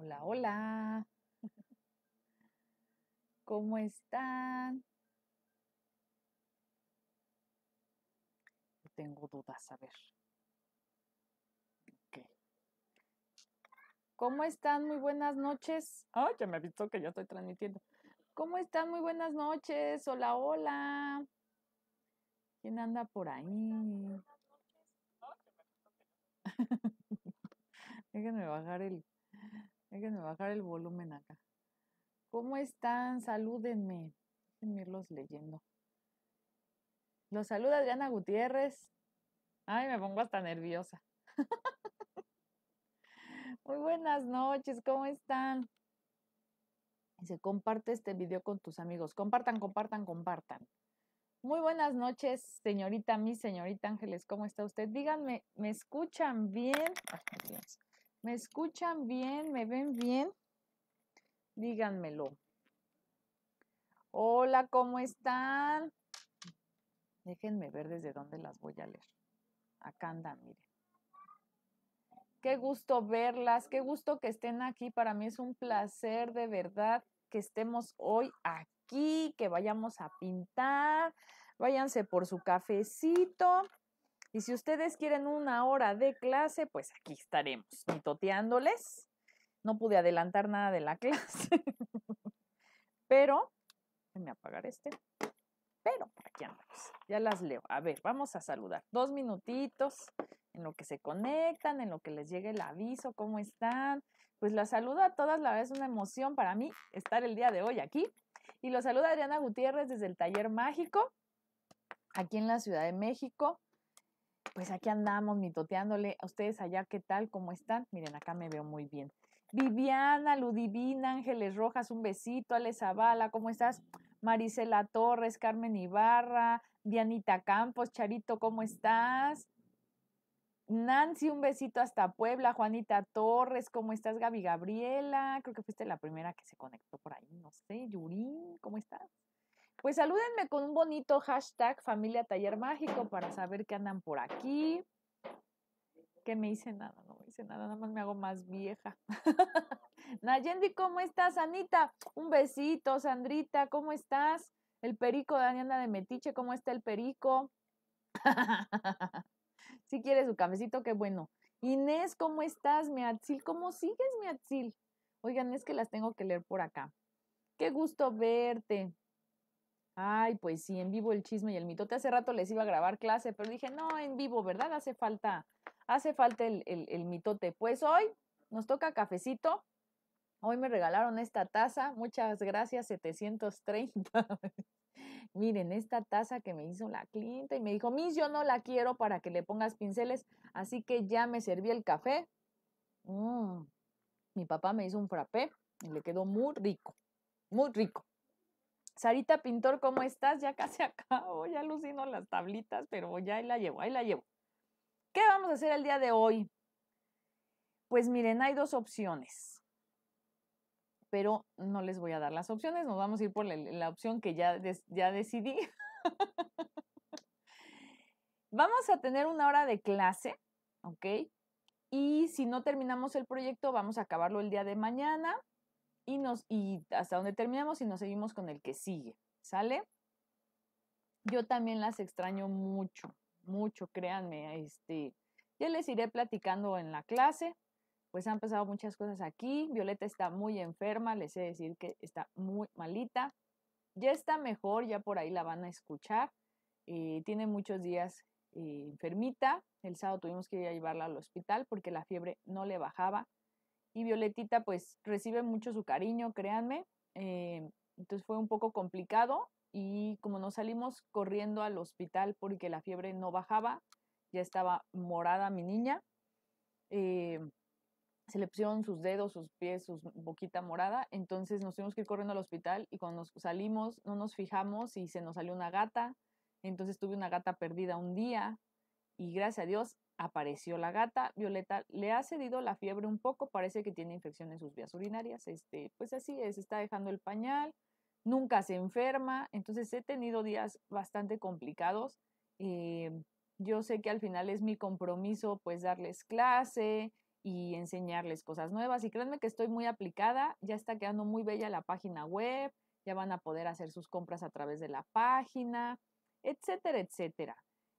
Hola, hola. ¿Cómo están? tengo dudas, a ver. ¿Cómo están? Muy buenas noches. Ay, ah, ya me avisó que ya estoy transmitiendo. ¿Cómo están? Muy buenas noches. Hola, hola. ¿Quién anda por ahí? Déjenme bajar el Déjenme bajar el volumen acá. ¿Cómo están? Salúdenme. Déjenme irlos leyendo. Los saluda Adriana Gutiérrez. Ay, me pongo hasta nerviosa. Muy buenas noches, ¿cómo están? Dice, comparte este video con tus amigos. Compartan, compartan, compartan. Muy buenas noches, señorita, mi señorita Ángeles, ¿cómo está usted? Díganme, ¿me escuchan bien? Ay, ¿Me escuchan bien? ¿Me ven bien? Díganmelo. Hola, ¿cómo están? Déjenme ver desde dónde las voy a leer. Acá andan, miren. Qué gusto verlas, qué gusto que estén aquí. Para mí es un placer de verdad que estemos hoy aquí, que vayamos a pintar. Váyanse por su cafecito. Y si ustedes quieren una hora de clase, pues aquí estaremos mitoteándoles. No pude adelantar nada de la clase, pero, déjenme apagar este, pero aquí andamos, ya las leo. A ver, vamos a saludar. Dos minutitos en lo que se conectan, en lo que les llegue el aviso, cómo están. Pues las saludo a todas, la verdad es una emoción para mí estar el día de hoy aquí. Y los saluda Adriana Gutiérrez desde el Taller Mágico, aquí en la Ciudad de México pues aquí andamos mitoteándole. A ustedes allá, ¿qué tal? ¿Cómo están? Miren, acá me veo muy bien. Viviana, Ludivina, Ángeles Rojas, un besito. Ale ¿cómo estás? Marisela Torres, Carmen Ibarra, Dianita Campos, Charito, ¿cómo estás? Nancy, un besito hasta Puebla. Juanita Torres, ¿cómo estás? Gaby Gabriela, creo que fuiste la primera que se conectó por ahí. No sé, Yurín, ¿cómo estás? Pues salúdenme con un bonito hashtag familia taller mágico para saber que andan por aquí. Que me hice nada, no me hice nada, nada más me hago más vieja. Nayendi, ¿cómo estás, Anita? Un besito, Sandrita, ¿cómo estás? El perico de de Metiche, ¿cómo está el perico? si quiere su cabecito, qué bueno. Inés, ¿cómo estás, Meatzil, ¿Cómo sigues, Meatzil? Oigan, es que las tengo que leer por acá. Qué gusto verte. Ay, pues sí, en vivo el chisme y el mitote. Hace rato les iba a grabar clase, pero dije, no, en vivo, ¿verdad? Hace falta, hace falta el, mitote. Pues hoy nos toca cafecito. Hoy me regalaron esta taza. Muchas gracias, 730. Miren, esta taza que me hizo la clienta y me dijo, mis, yo no la quiero para que le pongas pinceles. Así que ya me serví el café. Mm. Mi papá me hizo un frappé y le quedó muy rico, muy rico. Sarita Pintor, ¿cómo estás? Ya casi acabo, ya alucino las tablitas, pero ya ahí la llevo, ahí la llevo. ¿Qué vamos a hacer el día de hoy? Pues miren, hay dos opciones, pero no les voy a dar las opciones, nos vamos a ir por la, opción que ya, ya decidí. vamos a tener una hora de clase, ¿ok? Y si no terminamos el proyecto, vamos a acabarlo el día de mañana y, hasta donde terminamos y nos seguimos con el que sigue, ¿sale? Yo también las extraño mucho, mucho, créanme, este, ya les iré platicando en la clase, pues han pasado muchas cosas aquí, Violeta está muy enferma, les he decir que está muy malita, ya está mejor, ya por ahí la van a escuchar, eh, tiene muchos días eh, enfermita, el sábado tuvimos que ir llevarla al hospital porque la fiebre no le bajaba, y Violetita pues recibe mucho su cariño, créanme. Eh, entonces fue un poco complicado y como nos salimos corriendo al hospital porque la fiebre no bajaba, ya estaba morada mi niña, eh, se le pusieron sus dedos, sus pies, su boquita morada, entonces nos tuvimos que ir corriendo al hospital y cuando nos salimos no nos fijamos y se nos salió una gata, entonces tuve una gata perdida un día y gracias a Dios apareció la gata. Violeta le ha cedido la fiebre un poco, parece que tiene infección en sus vías urinarias. Este, pues así es, está dejando el pañal, nunca se enferma. Entonces he tenido días bastante complicados. Eh, yo sé que al final es mi compromiso pues darles clase y enseñarles cosas nuevas. Y créanme que estoy muy aplicada, ya está quedando muy bella la página web, ya van a poder hacer sus compras a través de la página, etcétera, etcétera.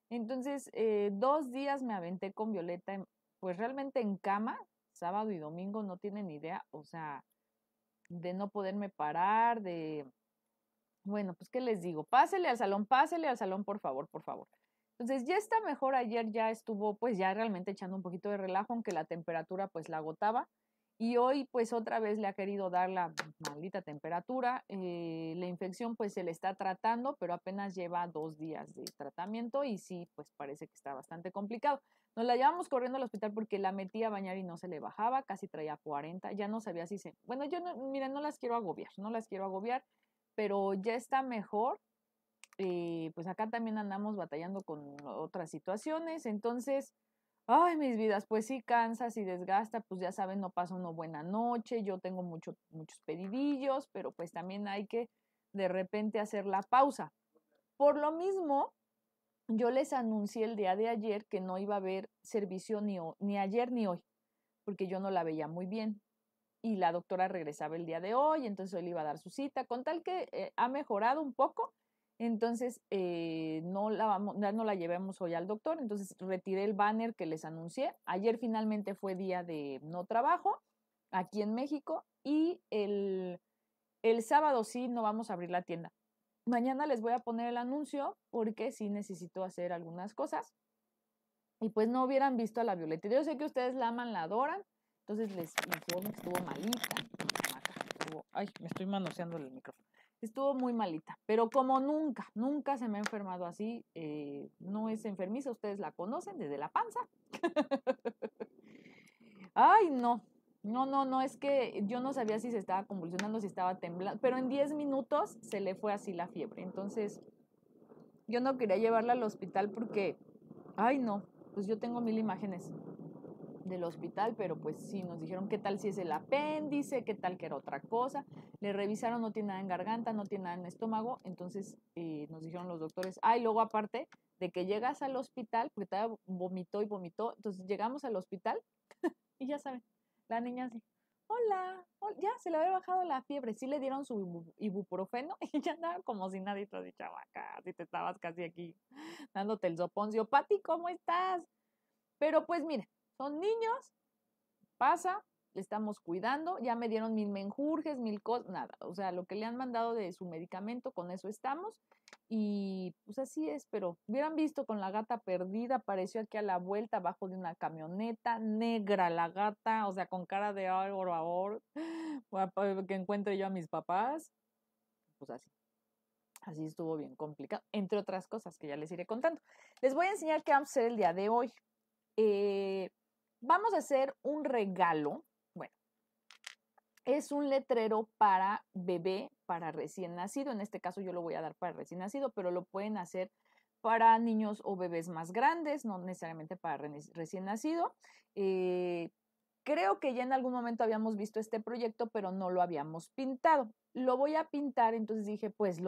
Entonces, eh, dos días me aventé con Violeta, pues realmente en cama, sábado y domingo, no tienen idea, o sea, de no poderme parar, de, bueno, pues qué les digo, pásele al salón, pásele al salón, por favor, por favor. Entonces ya está mejor, ayer ya estuvo pues ya realmente echando un poquito de relajo, aunque la temperatura pues la agotaba. Y hoy pues otra vez le ha querido dar la maldita temperatura. Eh, la infección pues se le está tratando, pero apenas lleva dos días de tratamiento y sí, pues parece que está bastante complicado. Nos la llevamos corriendo al hospital porque la metí a bañar y no se le bajaba, casi traía 40, ya no sabía si se... Bueno, yo no, mira, no las quiero agobiar, no las quiero agobiar, pero ya está mejor. Eh, pues acá también andamos batallando con otras situaciones, entonces Ay, mis vidas, pues si cansas y desgasta, pues ya saben, no pasa una buena noche, yo tengo mucho, muchos pedidillos, pero pues también hay que de repente hacer la pausa. Por lo mismo, yo les anuncié el día de ayer que no iba a haber servicio ni, ni ayer ni hoy, porque yo no la veía muy bien. Y la doctora regresaba el día de hoy, entonces él le iba a dar su cita, con tal que eh, ha mejorado un poco, entonces, eh, no la vamos, no la llevemos hoy al doctor, entonces retiré el banner que les anuncié. Ayer finalmente fue día de no trabajo aquí en México y el, el sábado sí no vamos a abrir la tienda. Mañana les voy a poner el anuncio porque sí necesito hacer algunas cosas. Y pues no hubieran visto a la Violeta. Yo sé que ustedes la aman, la adoran. Entonces les informo que estuvo malita. Ay, me estoy manoseando el micrófono estuvo muy malita, pero como nunca, nunca se me ha enfermado así, eh, no es enfermiza, ustedes la conocen desde la panza. Ay, no, no, no, no, es que yo no sabía si se estaba convulsionando, si estaba temblando, pero en 10 minutos se le fue así la fiebre, entonces yo no quería llevarla al hospital porque, ay no, pues yo tengo mil imágenes del hospital, pero pues sí, nos dijeron qué tal si es el apéndice, qué tal que era otra cosa. Le revisaron, no tiene nada en garganta, no tiene nada en estómago. Entonces eh, nos dijeron los doctores, ay, ah, luego aparte de que llegas al hospital, porque todavía vomitó y vomitó, entonces llegamos al hospital y ya saben, la niña así, hola, ya se le había bajado la fiebre, sí le dieron su ibuprofeno y ya andaba como si nadie te había dicho, si te estabas casi aquí dándote el soponcio, Pati, ¿cómo estás? Pero pues mira, son niños, pasa, le estamos cuidando, ya me dieron mil menjurjes, mil cosas, nada, o sea, lo que le han mandado de su medicamento, con eso estamos. Y pues así es, pero hubieran visto con la gata perdida, apareció aquí a la vuelta, abajo de una camioneta, negra la gata, o sea, con cara de, ay, por favor, que encuentre yo a mis papás. Pues así. Así estuvo bien complicado, entre otras cosas que ya les iré contando. Les voy a enseñar qué vamos a hacer el día de hoy. Eh, Vamos a hacer un regalo. Bueno, es un letrero para bebé, para recién nacido. En este caso yo lo voy a dar para recién nacido, pero lo pueden hacer para niños o bebés más grandes, no necesariamente para recién nacido. Eh, creo que ya en algún momento habíamos visto este proyecto, pero no lo habíamos pintado. Lo voy a pintar, entonces dije, pues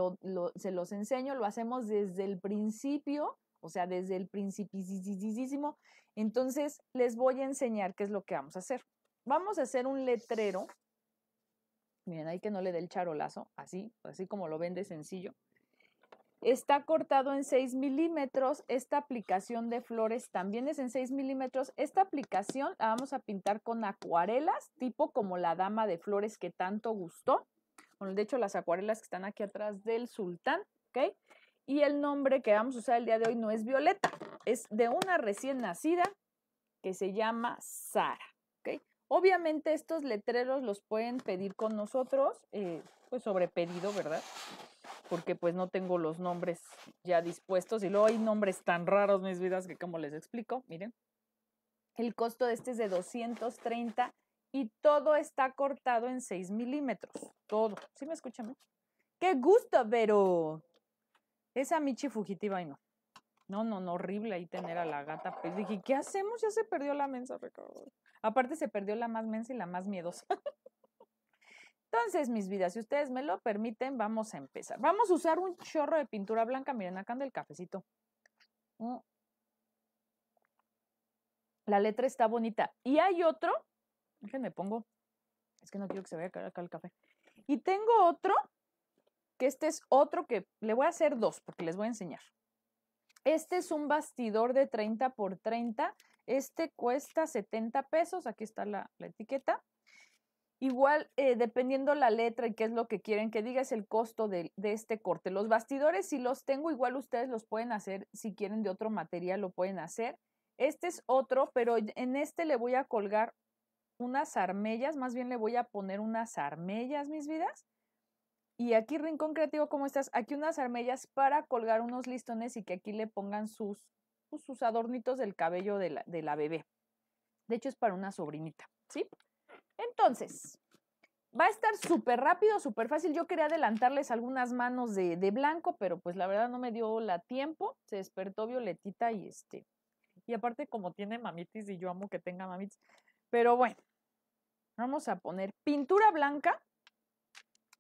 se los enseño, lo hacemos desde el principio, o sea, desde el principisísimo. Entonces, les voy a enseñar qué es lo que vamos a hacer. Vamos a hacer un letrero. Miren, ahí que no le dé el charolazo, así, así como lo ven de sencillo. Está cortado en 6 milímetros. Esta aplicación de flores también es en 6 milímetros. Esta aplicación la vamos a pintar con acuarelas, tipo como la dama de flores que tanto gustó. Bueno, de hecho, las acuarelas que están aquí atrás del sultán, ¿ok? Y el nombre que vamos a usar el día de hoy no es Violeta, es de una recién nacida que se llama Sara. ¿okay? Obviamente estos letreros los pueden pedir con nosotros, eh, pues sobre pedido, ¿verdad? Porque pues no tengo los nombres ya dispuestos y luego hay nombres tan raros, mis vidas, que como les explico, miren. El costo de este es de 230 y todo está cortado en 6 milímetros. Todo. ¿Sí me escuchan? ¡Qué gusto, pero! Esa Michi fugitiva y no. No, no, no, horrible ahí tener a la gata. Pues dije, ¿qué hacemos? Ya se perdió la mensa, Ricardo. Aparte se perdió la más mensa y la más miedosa. Entonces, mis vidas, si ustedes me lo permiten, vamos a empezar. Vamos a usar un chorro de pintura blanca. Miren, acá anda el cafecito. Mm. La letra está bonita. Y hay otro. Déjenme pongo. Es que no quiero que se vaya a caer acá el café. Y tengo otro, que este es otro que le voy a hacer dos, porque les voy a enseñar. Este es un bastidor de 30 por 30. Este cuesta 70 pesos. Aquí está la, etiqueta. Igual, eh, dependiendo la letra y qué es lo que quieren que diga, es el costo de, de, este corte. Los bastidores, si los tengo, igual ustedes los pueden hacer. Si quieren de otro material, lo pueden hacer. Este es otro, pero en este le voy a colgar unas armellas. Más bien le voy a poner unas armellas, mis vidas. Y aquí Rincón Creativo, ¿cómo estás? Aquí unas armellas para colgar unos listones y que aquí le pongan sus, pues, sus adornitos del cabello de la, bebé. De hecho, es para una sobrinita, ¿sí? Entonces, va a estar súper rápido, súper fácil. Yo quería adelantarles algunas manos de, de, blanco, pero pues la verdad no me dio la tiempo. Se despertó Violetita y este. Y aparte, como tiene mamitis, y yo amo que tenga mamitis. Pero bueno, vamos a poner pintura blanca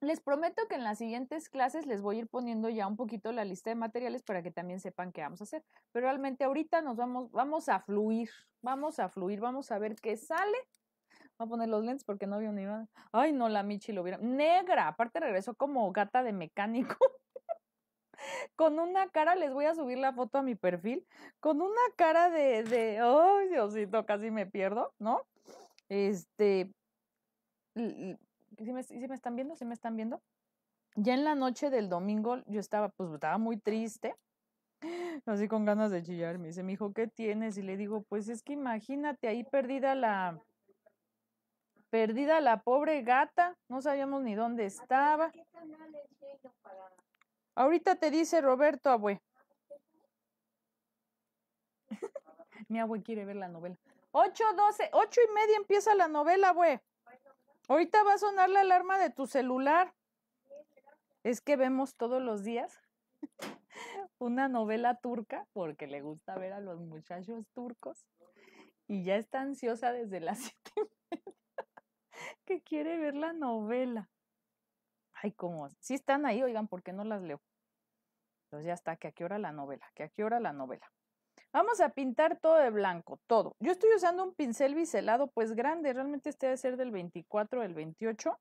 les prometo que en las siguientes clases les voy a ir poniendo ya un poquito la lista de materiales para que también sepan qué vamos a hacer. Pero realmente ahorita nos vamos, vamos a fluir, vamos a fluir, vamos a ver qué sale. Voy a poner los lentes porque no veo ni nada. Ay, no, la Michi lo vieron. Negra, aparte regresó como gata de mecánico. con una cara, les voy a subir la foto a mi perfil, con una cara de, de, ay, oh, Diosito, casi me pierdo, ¿no? Este, ¿sí me, están viendo? si me están viendo? Ya en la noche del domingo yo estaba, pues estaba muy triste, así con ganas de chillar. Me dice, mi hijo, ¿qué tienes? Y le digo, pues es que imagínate ahí perdida la, perdida la pobre gata, no sabíamos ni dónde estaba. Ahorita te dice Roberto, abue. mi abue quiere ver la novela. ocho, doce, ocho y media empieza la novela, abue. Ahorita va a sonar la alarma de tu celular. Es que vemos todos los días una novela turca porque le gusta ver a los muchachos turcos y ya está ansiosa desde las siete que quiere ver la novela. Ay, como, si están ahí, oigan, ¿por qué no las leo? Entonces pues ya está, que a qué hora la novela, que a qué hora la novela. Vamos a pintar todo de blanco, todo. Yo estoy usando un pincel biselado pues grande, realmente este debe ser del 24 del 28,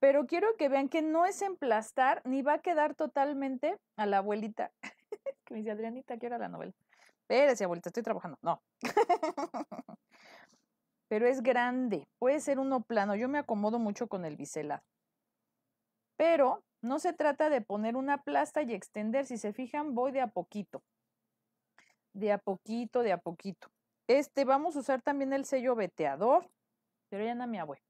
pero quiero que vean que no es emplastar ni va a quedar totalmente a la abuelita. que me dice Adrianita, ¿qué era la novela? Espérese, abuelita, estoy trabajando. No. pero es grande, puede ser uno plano. Yo me acomodo mucho con el biselado. Pero no se trata de poner una plasta y extender. Si se fijan, voy de a poquito de a poquito, de a poquito. Este, vamos a usar también el sello veteador, pero ya no mi abuela.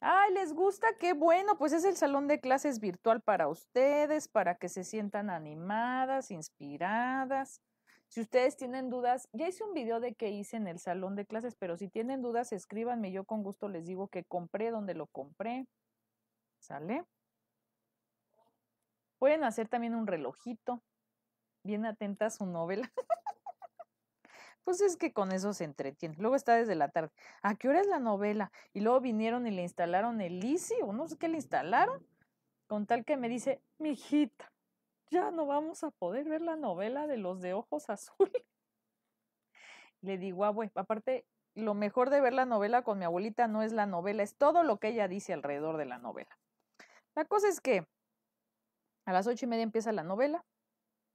Ay, les gusta, qué bueno, pues es el salón de clases virtual para ustedes, para que se sientan animadas, inspiradas. Si ustedes tienen dudas, ya hice un video de qué hice en el salón de clases, pero si tienen dudas, escríbanme, yo con gusto les digo que compré, donde lo compré. ¿Sale? Pueden hacer también un relojito bien atenta a su novela. pues es que con eso se entretiene. Luego está desde la tarde. ¿A qué hora es la novela? Y luego vinieron y le instalaron el ICI, o no sé qué le instalaron, con tal que me dice, mi hijita, ya no vamos a poder ver la novela de los de ojos azules. Le digo, ah, bueno, aparte, lo mejor de ver la novela con mi abuelita no es la novela, es todo lo que ella dice alrededor de la novela. La cosa es que a las ocho y media empieza la novela,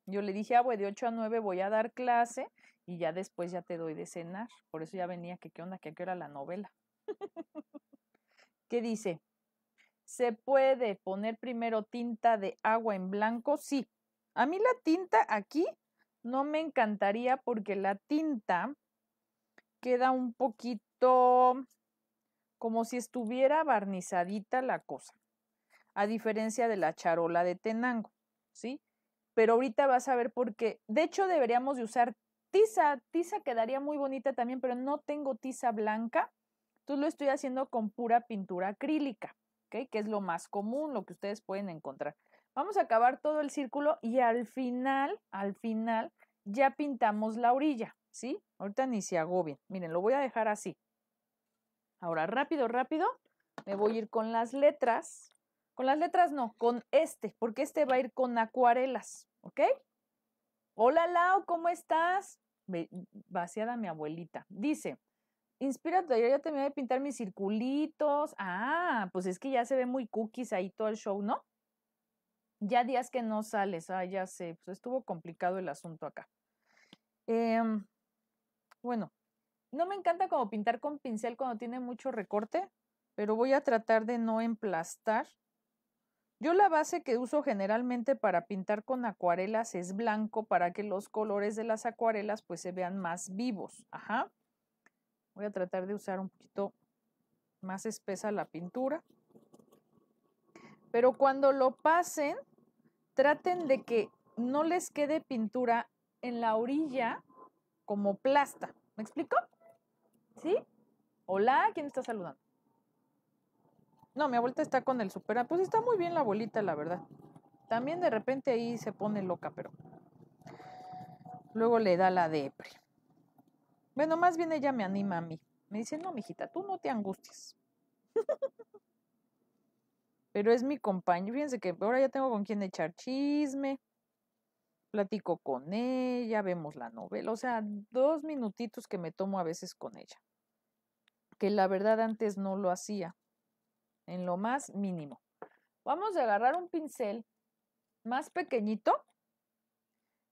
yo le dije, ah, güey, de 8 a 9 voy a dar clase y ya después ya te doy de cenar. Por eso ya venía, que qué onda, que aquí qué la novela. ¿Qué dice? ¿Se puede poner primero tinta de agua en blanco? Sí. A mí la tinta aquí no me encantaría porque la tinta queda un poquito como si estuviera barnizadita la cosa, a diferencia de la charola de Tenango, ¿sí? pero ahorita vas a ver por qué. De hecho, deberíamos de usar tiza. Tiza quedaría muy bonita también, pero no tengo tiza blanca. Entonces lo estoy haciendo con pura pintura acrílica, ¿okay? que es lo más común, lo que ustedes pueden encontrar. Vamos a acabar todo el círculo y al final, al final, ya pintamos la orilla, ¿sí? Ahorita ni se agobien. Miren, lo voy a dejar así. Ahora, rápido, rápido, me voy a ir con las letras. Con las letras no, con este, porque este va a ir con acuarelas. ¿Ok? Hola Lau, ¿cómo estás? Vaciada mi abuelita. Dice, inspírate, yo ya terminé de pintar mis circulitos. Ah, pues es que ya se ve muy cookies ahí todo el show, ¿no? Ya días que no sales, ah, ya sé, pues estuvo complicado el asunto acá. Em, bueno, no me encanta como pintar con pincel cuando tiene mucho recorte, pero voy a tratar de no emplastar yo la base que uso generalmente para pintar con acuarelas es blanco para que los colores de las acuarelas pues se vean más vivos. Ajá. Voy a tratar de usar un poquito más espesa la pintura. Pero cuando lo pasen, traten de que no les quede pintura en la orilla como plasta. ¿Me explico? ¿Sí? Hola, ¿quién está saludando? No, mi abuelita está con el supera. Pues está muy bien la abuelita, la verdad. También de repente ahí se pone loca, pero luego le da la depre. Bueno, más bien ella me anima a mí. Me dice, no, mijita, tú no te angusties. pero es mi compañero. Fíjense que ahora ya tengo con quien echar chisme. Platico con ella, vemos la novela. O sea, dos minutitos que me tomo a veces con ella. Que la verdad antes no lo hacía en lo más mínimo. Vamos a agarrar un pincel más pequeñito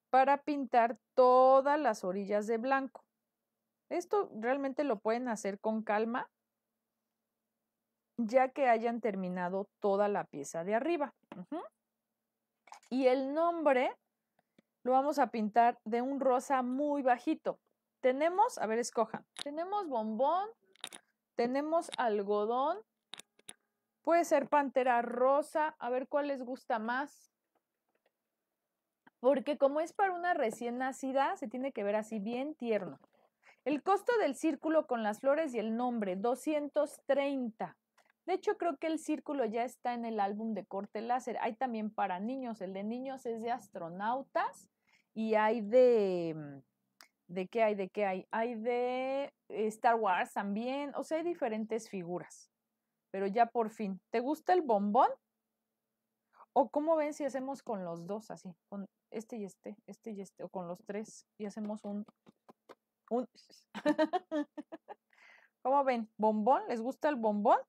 para pintar todas las orillas de blanco. Esto realmente lo pueden hacer con calma ya que hayan terminado toda la pieza de arriba. Y el nombre lo vamos a pintar de un rosa muy bajito. Tenemos, a ver, escojan. Tenemos bombón, tenemos algodón, Puede ser pantera rosa, a ver cuál les gusta más. Porque como es para una recién nacida, se tiene que ver así bien tierno. El costo del círculo con las flores y el nombre, 230. De hecho, creo que el círculo ya está en el álbum de corte láser. Hay también para niños. El de niños es de astronautas y hay de... Mm, ¿De qué hay? ¿De qué hay? Hay de eh, Star Wars también. O sea, hay diferentes figuras pero ya por fin. ¿Te gusta el bombón? ¿O cómo ven si hacemos con los dos así? Con este y este, este y este, o con los tres y hacemos un... un... ¿Cómo ven? ¿Bombón? ¿Les gusta el bombón?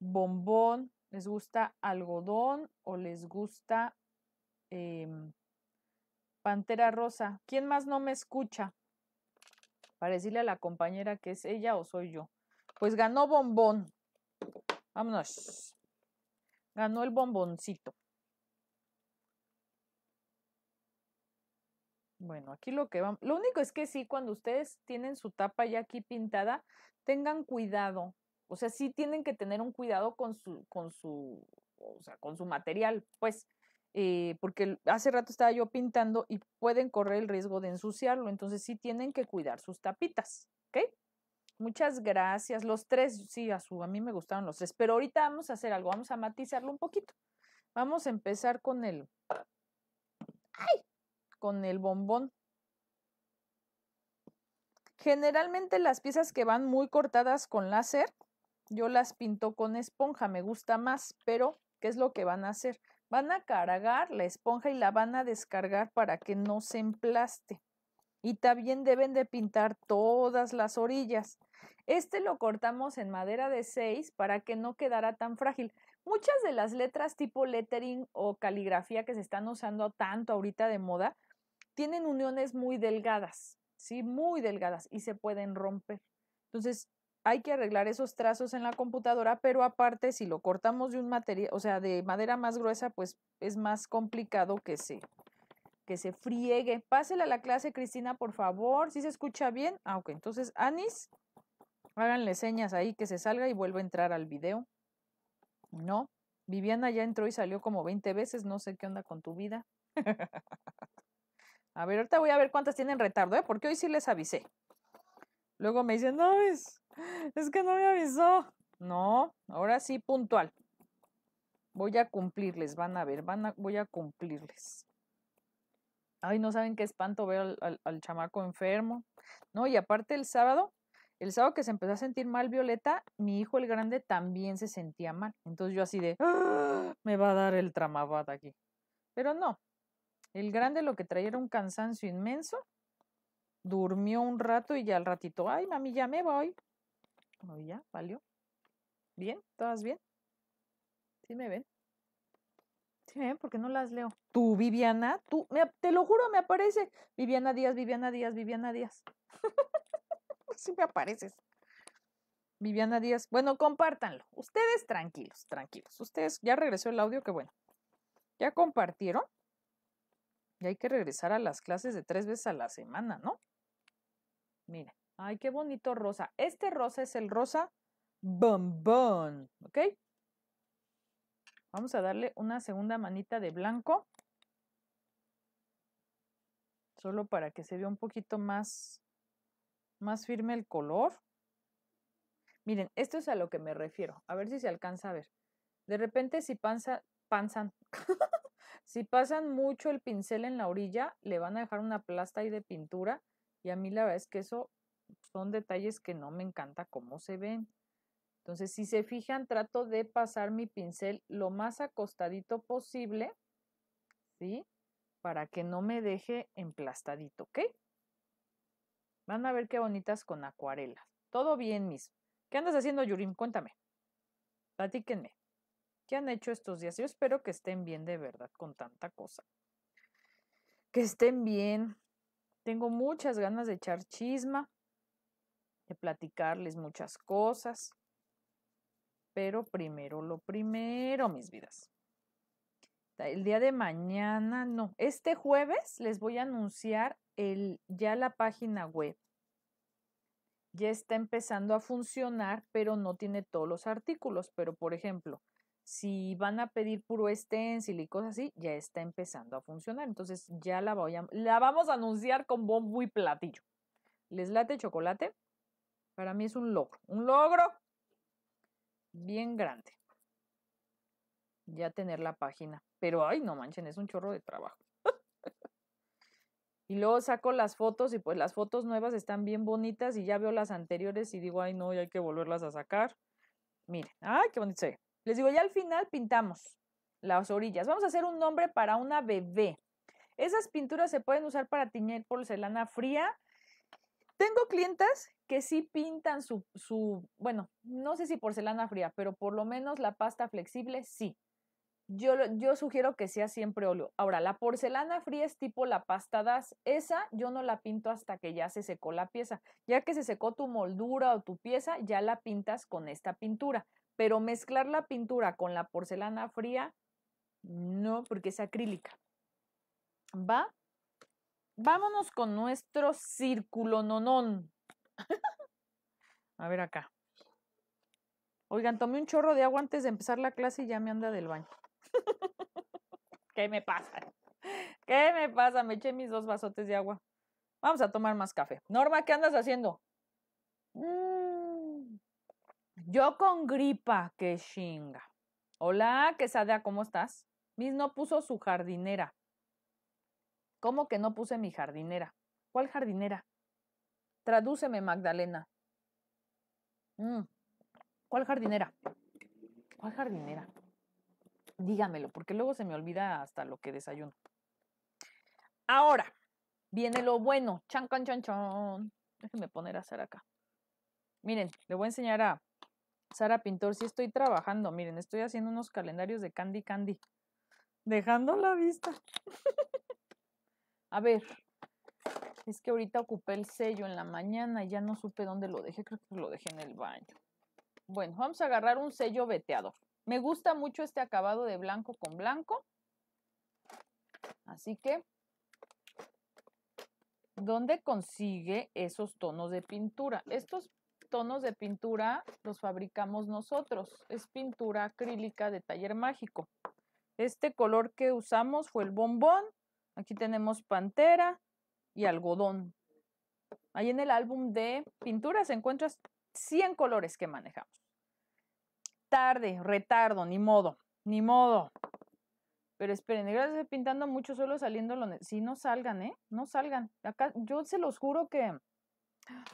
¿Bombón? ¿Les gusta algodón o les gusta em, pantera rosa? ¿Quién más no me escucha? Para decirle a la compañera que es ella o soy yo. Pues ganó bombón. Vámonos. Ganó el bomboncito. Bueno, aquí lo que vamos. Lo único es que sí, cuando ustedes tienen su tapa ya aquí pintada, tengan cuidado. O sea, sí tienen que tener un cuidado con su, con su, o sea, con su material, pues, eh, porque hace rato estaba yo pintando y pueden correr el riesgo de ensuciarlo. Entonces sí tienen que cuidar sus tapitas, ¿ok? Muchas gracias. Los tres, sí, a su, a mí me gustaron los tres, pero ahorita vamos a hacer algo, vamos a matizarlo un poquito. Vamos a empezar con el, con el bombón. Generalmente las piezas que van muy cortadas con láser, yo las pinto con esponja, me gusta más, pero ¿qué es lo que van a hacer? Van a cargar la esponja y la van a descargar para que no se emplaste y también deben de pintar todas las orillas. Este lo cortamos en madera de 6 para que no quedara tan frágil. Muchas de las letras tipo lettering o caligrafía que se están usando tanto ahorita de moda tienen uniones muy delgadas, sí, muy delgadas y se pueden romper. Entonces, hay que arreglar esos trazos en la computadora, pero aparte si lo cortamos de un material, o sea, de madera más gruesa, pues es más complicado que se que se friegue. Pásela a la clase, Cristina, por favor. si se escucha bien? Ah, ok. Entonces, Anis, háganle señas ahí que se salga y vuelva a entrar al video. No. Viviana ya entró y salió como 20 veces. No sé qué onda con tu vida. a ver, ahorita voy a ver cuántas tienen retardo, ¿eh? Porque hoy sí les avisé. Luego me dicen, no, es, es que no me avisó. No, ahora sí, puntual. Voy a cumplirles, van a ver, van a, voy a cumplirles ay, no saben qué espanto ver al, chamaco enfermo, ¿no? Y aparte el sábado, el sábado que se empezó a sentir mal Violeta, mi hijo el grande también se sentía mal. Entonces yo así de, ah, me va a dar el tramabat aquí. Pero no, el grande lo que traía era un cansancio inmenso, durmió un rato y ya al ratito, ay, mami, ya me voy. Oh, ya, valió. ¿Bien? ¿Todas bien? ¿Sí me ven? Sí, porque no las leo. Tú, Viviana, tú, te lo juro, me aparece. Viviana Díaz, Viviana Díaz, Viviana Díaz. sí me apareces. Viviana Díaz. Bueno, compártanlo. Ustedes tranquilos, tranquilos. Ustedes, ya regresó el audio, qué bueno. Ya compartieron. Y hay que regresar a las clases de tres veces a la semana, ¿no? Mira. ay, qué bonito rosa. Este rosa es el rosa bombón, ¿ok? Vamos a darle una segunda manita de blanco. Solo para que se vea un poquito más, más firme el color. Miren, esto es a lo que me refiero. A ver si se alcanza a ver. De repente si panza, panzan, si pasan mucho el pincel en la orilla, le van a dejar una plasta ahí de pintura. Y a mí la verdad es que eso son detalles que no me encanta cómo se ven. Entonces, si se fijan, trato de pasar mi pincel lo más acostadito posible, ¿sí? Para que no me deje emplastadito, ¿ok? Van a ver qué bonitas con acuarelas. Todo bien mismo. ¿Qué andas haciendo, Yurim? Cuéntame. Platíquenme. ¿Qué han hecho estos días? Yo espero que estén bien de verdad con tanta cosa. Que estén bien. Tengo muchas ganas de echar chisma, de platicarles muchas cosas pero primero lo primero, mis vidas. El día de mañana, no, este jueves les voy a anunciar el, ya la página web. Ya está empezando a funcionar, pero no tiene todos los artículos. Pero, por ejemplo, si van a pedir puro esténcil y cosas así, ya está empezando a funcionar. Entonces, ya la, la vamos a anunciar con bombo y platillo. ¿Les late chocolate? Para mí es un logro. Un logro bien grande. Ya tener la página. Pero ay, no manchen, es un chorro de trabajo. y luego saco las fotos y pues las fotos nuevas están bien bonitas y ya veo las anteriores y digo, ay no, ya hay que volverlas a sacar. Miren, ay, qué bonito Les digo, ya al final pintamos las orillas. Vamos a hacer un nombre para una bebé. Esas pinturas se pueden usar para tiñer porcelana fría, tengo clientes que sí pintan su, su, bueno, no sé si porcelana fría, pero por lo menos la pasta flexible sí. Yo, yo sugiero que sea siempre óleo. Ahora, la porcelana fría es tipo la pasta das. Esa yo no la pinto hasta que ya se secó la pieza. Ya que se secó tu moldura o tu pieza, ya la pintas con esta pintura. Pero mezclar la pintura con la porcelana fría, no, porque es acrílica. ¿Va? vámonos con nuestro círculo nonón. A ver acá. Oigan, tomé un chorro de agua antes de empezar la clase y ya me anda del baño. ¿Qué me pasa? ¿Qué me pasa? Me eché mis dos vasotes de agua. Vamos a tomar más café. Norma, ¿qué andas haciendo? Mm. Yo con gripa, qué chinga. Hola, Quesada, ¿cómo estás? Mis no puso su jardinera. ¿Cómo que no puse mi jardinera? ¿Cuál jardinera? Tradúceme, Magdalena. Mm. ¿Cuál jardinera? ¿Cuál jardinera? Dígamelo, porque luego se me olvida hasta lo que desayuno. Ahora, viene lo bueno. Chan, chan, chan, Déjenme poner a Sara acá. Miren, le voy a enseñar a Sara Pintor. Si estoy trabajando, miren, estoy haciendo unos calendarios de Candy Candy. Dejando la vista. A ver, es que ahorita ocupé el sello en la mañana y ya no supe dónde lo dejé, creo que lo dejé en el baño. Bueno, vamos a agarrar un sello veteado. Me gusta mucho este acabado de blanco con blanco. Así que, ¿dónde consigue esos tonos de pintura? Estos tonos de pintura los fabricamos nosotros. Es pintura acrílica de taller mágico. Este color que usamos fue el bombón Aquí tenemos pantera y algodón. Ahí en el álbum de pinturas encuentras 100 colores que manejamos. Tarde, retardo, ni modo, ni modo. Pero esperen, gracias pintando mucho, solo saliendo lo... Si sí, no salgan, ¿eh? No salgan. Acá, yo se los juro que...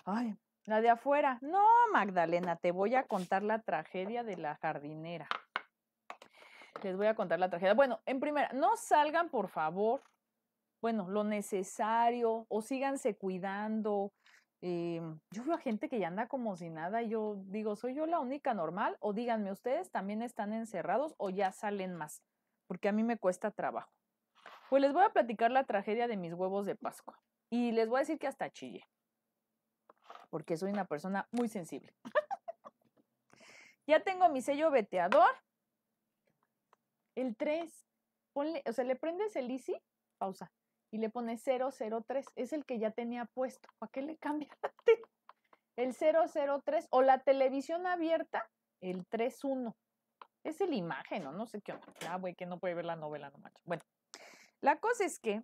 Ay, la de afuera. No, Magdalena, te voy a contar la tragedia de la jardinera. Les voy a contar la tragedia. Bueno, en primera, no salgan, por favor bueno, lo necesario o síganse cuidando. Eh, yo veo a gente que ya anda como si nada yo digo, ¿soy yo la única normal? O díganme ustedes, ¿también están encerrados o ya salen más? Porque a mí me cuesta trabajo. Pues les voy a platicar la tragedia de mis huevos de Pascua y les voy a decir que hasta chille, porque soy una persona muy sensible. ya tengo mi sello veteador, el 3. o sea, le prendes el Easy, pausa y le pone 003. Es el que ya tenía puesto. ¿Para qué le cambia? El 003 o la televisión abierta, el 31. Es el imagen, o No sé qué onda. Ah, güey, que no puede ver la novela, no Bueno, la cosa es que,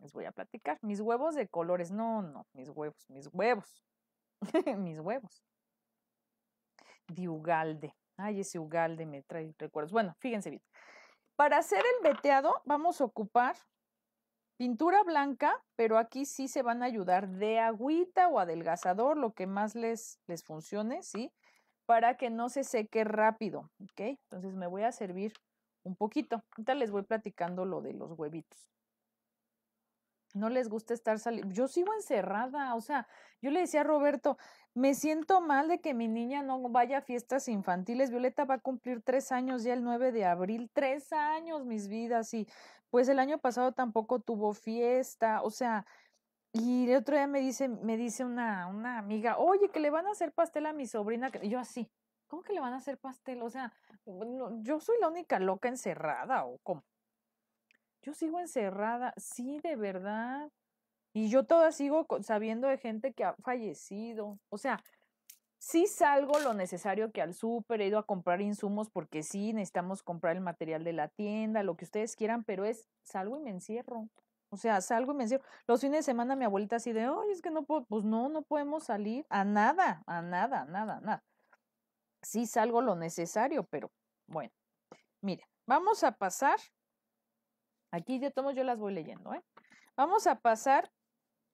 les voy a platicar, mis huevos de colores. No, no, mis huevos, mis huevos. mis huevos. De Ugalde. Ay, ese Ugalde me trae recuerdos. Bueno, fíjense bien. Para hacer el veteado vamos a ocupar pintura blanca, pero aquí sí se van a ayudar de agüita o adelgazador, lo que más les, les funcione, ¿sí? Para que no se seque rápido, ¿ok? Entonces me voy a servir un poquito. Ahorita les voy platicando lo de los huevitos no les gusta estar saliendo. Yo sigo encerrada, o sea, yo le decía a Roberto, me siento mal de que mi niña no vaya a fiestas infantiles. Violeta va a cumplir tres años ya el 9 de abril, tres años mis vidas, y pues el año pasado tampoco tuvo fiesta, o sea, y el otro día me dice, me dice una, una amiga, oye, que le van a hacer pastel a mi sobrina, y yo así. ¿Cómo que le van a hacer pastel? O sea, yo soy la única loca encerrada o cómo yo sigo encerrada, sí, de verdad. Y yo todavía sigo sabiendo de gente que ha fallecido. O sea, sí salgo lo necesario que al súper, he ido a comprar insumos porque sí, necesitamos comprar el material de la tienda, lo que ustedes quieran, pero es salgo y me encierro. O sea, salgo y me encierro. Los fines de semana mi abuelita así de, hoy es que no puedo, pues no, no podemos salir a nada, a nada, nada, nada. Sí salgo lo necesario, pero bueno, mire, vamos a pasar Aquí ya tomo, yo las voy leyendo. ¿eh? Vamos a pasar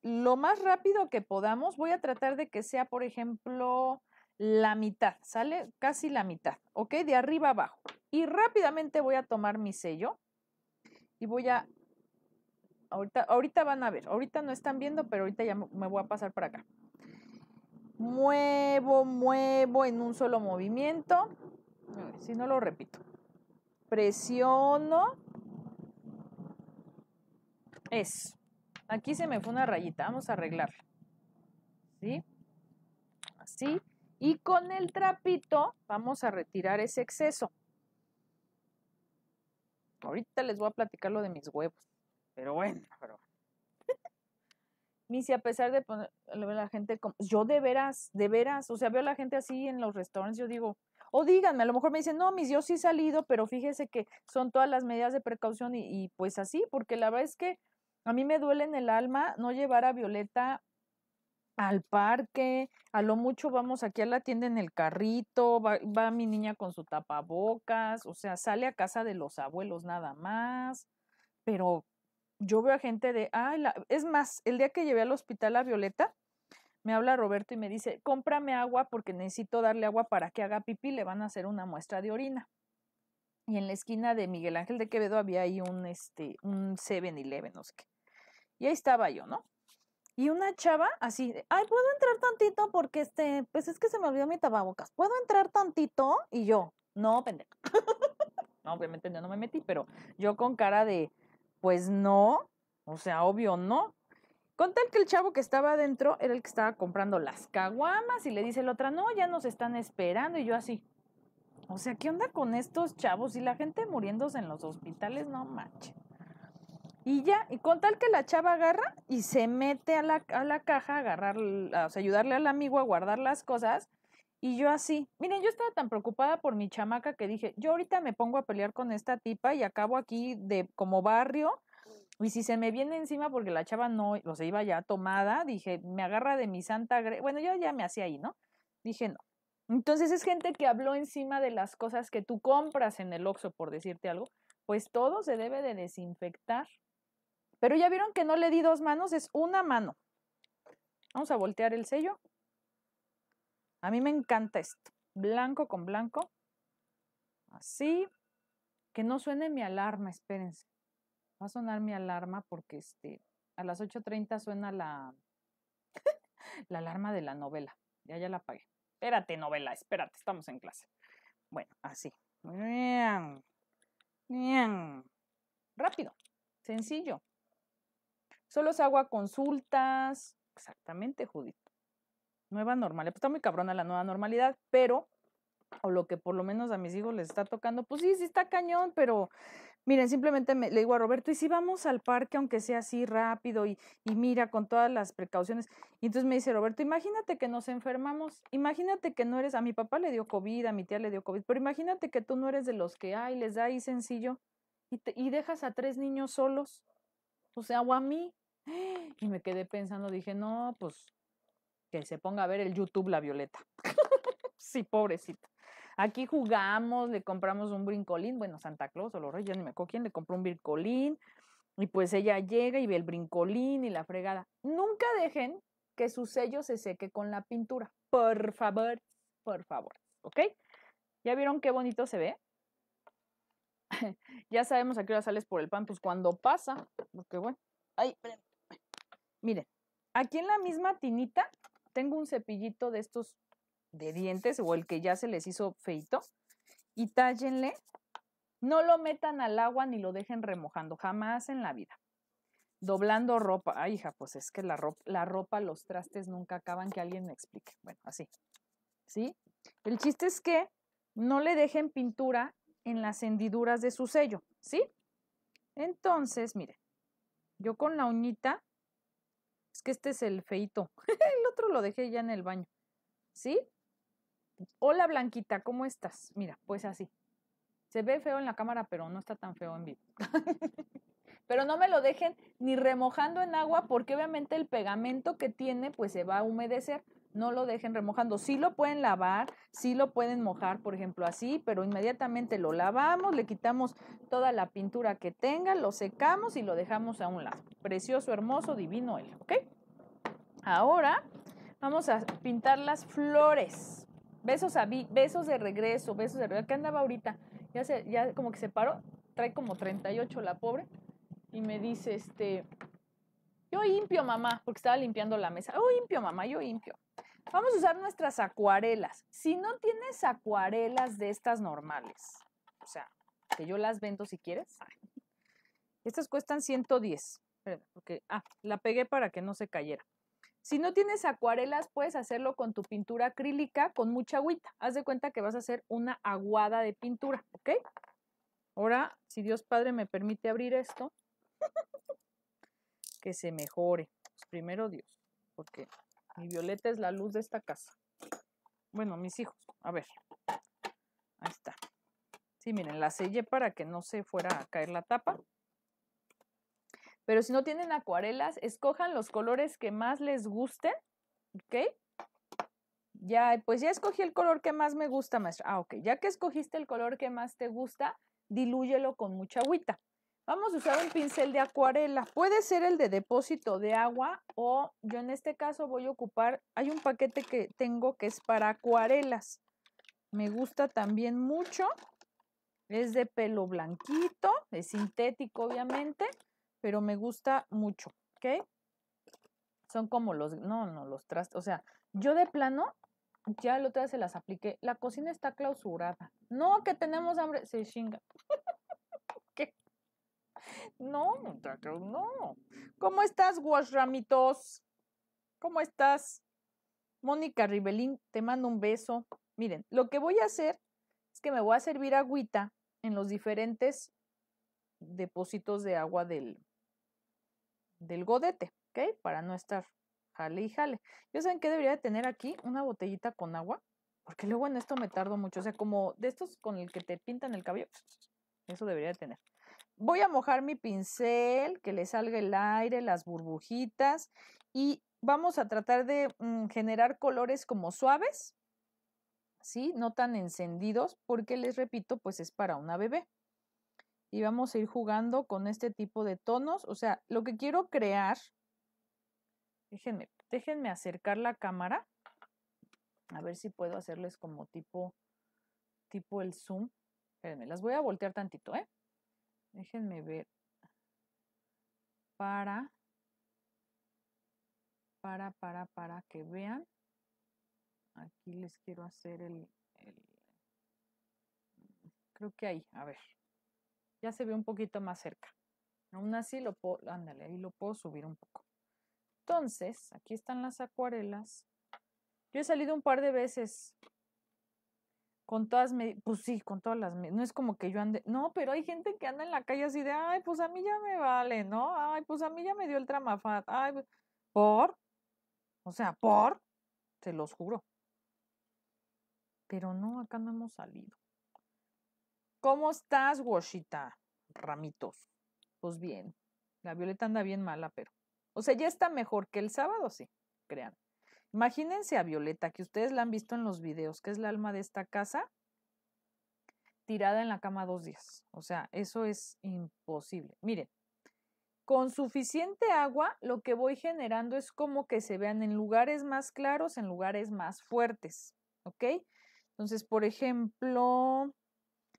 lo más rápido que podamos. Voy a tratar de que sea, por ejemplo, la mitad, ¿sale? Casi la mitad, ¿ok? De arriba abajo. Y rápidamente voy a tomar mi sello y voy a... Ahorita, ahorita van a ver, ahorita no están viendo, pero ahorita ya me voy a pasar para acá. Muevo, muevo en un solo movimiento. Si no lo repito. Presiono, es, aquí se me fue una rayita, vamos a arreglarla. ¿Sí? Así. Y con el trapito vamos a retirar ese exceso. Ahorita les voy a platicar lo de mis huevos. Pero bueno, pero... Misi, a pesar de poner la gente como... Yo de veras, de veras, o sea, veo a la gente así en los restaurantes, yo digo, o díganme, a lo mejor me dicen, no, mis, yo sí he salido, pero fíjese que son todas las medidas de precaución y, y pues así, porque la verdad es que a mí me duele en el alma no llevar a Violeta al parque, a lo mucho vamos aquí a la tienda en el carrito, va, mi niña con su tapabocas, o sea, sale a casa de los abuelos nada más, pero yo veo a gente de, ay, es más, el día que llevé al hospital a Violeta, me habla Roberto y me dice, cómprame agua porque necesito darle agua para que haga pipí, le van a hacer una muestra de orina. Y en la esquina de Miguel Ángel de Quevedo había ahí un, este, un 7-Eleven, no sé qué. Y ahí estaba yo, ¿no? Y una chava así, ay, ¿puedo entrar tantito? Porque este, pues es que se me olvidó mi tababocas. ¿Puedo entrar tantito? Y yo, no, pendejo. no, obviamente no, no me metí, pero yo con cara de, pues no, o sea, obvio no. Con tal que el chavo que estaba adentro era el que estaba comprando las caguamas y le dice la otra, no, ya nos están esperando. Y yo así, o sea, ¿qué onda con estos chavos? Y la gente muriéndose en los hospitales, no manches. Y ya, y con tal que la chava agarra y se mete a la, caja, a agarrar, o sea, ayudarle al amigo a guardar las cosas. Y yo así, miren, yo estaba tan preocupada por mi chamaca que dije, yo ahorita me pongo a pelear con esta tipa y acabo aquí de como barrio. Y si se me viene encima porque la chava no, o sea, iba ya tomada, dije, me agarra de mi santa, bueno, yo ya me hacía ahí, ¿no? Dije, no. Entonces es gente que habló encima de las cosas que tú compras en el Oxxo, por decirte algo, pues todo se debe de desinfectar. Pero ya vieron que no le di dos manos, es una mano. Vamos a voltear el sello. A mí me encanta esto. Blanco con blanco. Así. Que no suene mi alarma, espérense. Va a sonar mi alarma porque este, a las 8.30 suena la, la alarma de la novela. Ya, ya la apagué. Espérate, novela, espérate, estamos en clase. Bueno, así. Bien. Bien. Rápido. Sencillo. Solo se hago a consultas. Exactamente, Judith. Nueva normalidad. Pues está muy cabrona la nueva normalidad, pero, o lo que por lo menos a mis hijos les está tocando, pues sí, sí está cañón, pero miren, simplemente le digo a Roberto, y si vamos al parque, aunque sea así rápido, y, y mira, con todas las precauciones. Y entonces me dice Roberto, imagínate que nos enfermamos, imagínate que no eres, a mi papá le dio COVID, a mi tía le dio COVID, pero imagínate que tú no eres de los que hay, les da ahí sencillo, y, y dejas a tres niños solos, o sea, o a mí, Y me quedé pensando, dije, no, pues que se ponga a ver el YouTube la Violeta. sí, pobrecita. Aquí jugamos, le compramos un brincolín, bueno, Santa Claus o los Reyes, ya ni me acuerdo quién, le compró un brincolín. Y pues ella llega y ve el brincolín y la fregada. Nunca dejen que su sello se seque con la pintura. Por favor, por favor. ¿Ok? ¿Ya vieron qué bonito se ve? ya sabemos a qué hora sales por el pan, pues cuando pasa, porque bueno. Ay, Miren, aquí en la misma tinita tengo un cepillito de estos de dientes o el que ya se les hizo feito y tállenle. No lo metan al agua ni lo dejen remojando jamás en la vida. Doblando ropa. Ay, hija, pues es que la ropa, la ropa, los trastes nunca acaban, que alguien me explique. Bueno, así. ¿Sí? El chiste es que no le dejen pintura en las hendiduras de su sello, ¿sí? Entonces, miren, yo con la uñita es que este es el feito. el otro lo dejé ya en el baño. ¿Sí? Hola Blanquita, ¿cómo estás? Mira, pues así. Se ve feo en la cámara, pero no está tan feo en vivo. pero no me lo dejen ni remojando en agua porque obviamente el pegamento que tiene pues se va a humedecer no lo dejen remojando. Sí lo pueden lavar, sí lo pueden mojar, por ejemplo, así, pero inmediatamente lo lavamos, le quitamos toda la pintura que tenga, lo secamos y lo dejamos a un lado. Precioso, hermoso, divino él, ¿ok? Ahora vamos a pintar las flores. Besos a besos de regreso, besos de regreso. ¿Qué andaba ahorita? Ya, se, ya como que se paró, trae como 38 la pobre y me dice, este, yo limpio, mamá, porque estaba limpiando la mesa. Yo oh, limpio, mamá, yo limpio. Vamos a usar nuestras acuarelas. Si no tienes acuarelas de estas normales, o sea, que yo las vendo si quieres. Estas cuestan 110. Porque, ah, la pegué para que no se cayera. Si no tienes acuarelas, puedes hacerlo con tu pintura acrílica con mucha agüita. Haz de cuenta que vas a hacer una aguada de pintura, ¿ok? Ahora, si Dios Padre me permite abrir esto, que se mejore. Pues primero Dios, porque mi violeta es la luz de esta casa. Bueno, mis hijos, a ver. Ahí está. Sí, miren, la sellé para que no se fuera a caer la tapa. Pero si no tienen acuarelas, escojan los colores que más les gusten, ¿ok? Ya, pues ya escogí el color que más me gusta, maestra. Ah, ok, ya que escogiste el color que más te gusta, dilúyelo con mucha agüita. Vamos a usar un pincel de acuarela. Puede ser el de depósito de agua o yo en este caso voy a ocupar, hay un paquete que tengo que es para acuarelas. Me gusta también mucho. Es de pelo blanquito, es sintético obviamente, pero me gusta mucho, ¿ok? Son como los, no, no, los trastes, o sea, yo de plano, ya el otra día se las apliqué. La cocina está clausurada. No, que tenemos hambre, se chinga. No, no. ¿Cómo estás, Guasramitos? ¿Cómo estás? Mónica Ribelín, te mando un beso. Miren, lo que voy a hacer es que me voy a servir agüita en los diferentes depósitos de agua del, del godete, ¿ok? Para no estar jale y jale. Yo saben que debería de tener aquí una botellita con agua, porque luego en esto me tardo mucho. O sea, como de estos con el que te pintan el cabello, eso debería de tener voy a mojar mi pincel, que le salga el aire, las burbujitas y vamos a tratar de mm, generar colores como suaves, ¿sí? No tan encendidos porque les repito, pues es para una bebé. Y vamos a ir jugando con este tipo de tonos, o sea, lo que quiero crear, déjenme, déjenme acercar la cámara, a ver si puedo hacerles como tipo, tipo el zoom. Espérenme, las voy a voltear tantito, ¿eh? déjenme ver, para, para, para, para que vean. Aquí les quiero hacer el, el creo que ahí, a ver, ya se ve un poquito más cerca. Aún así lo puedo, ándale, ahí lo puedo subir un poco. Entonces, aquí están las acuarelas. Yo he salido un par de veces con todas, me, pues sí, con todas las, no es como que yo ande, no, pero hay gente que anda en la calle así de, ay, pues a mí ya me vale, ¿no? Ay, pues a mí ya me dio el tramafat, ay, pues, por, o sea, por, se los juro. Pero no, acá no hemos salido. ¿Cómo estás, Washita? Ramitos. Pues bien, la Violeta anda bien mala, pero, o sea, ya está mejor que el sábado, sí, crean. Imagínense a Violeta, que ustedes la han visto en los videos, que es la alma de esta casa, tirada en la cama dos días. O sea, eso es imposible. Miren, con suficiente agua lo que voy generando es como que se vean en lugares más claros, en lugares más fuertes. ¿Ok? Entonces, por ejemplo,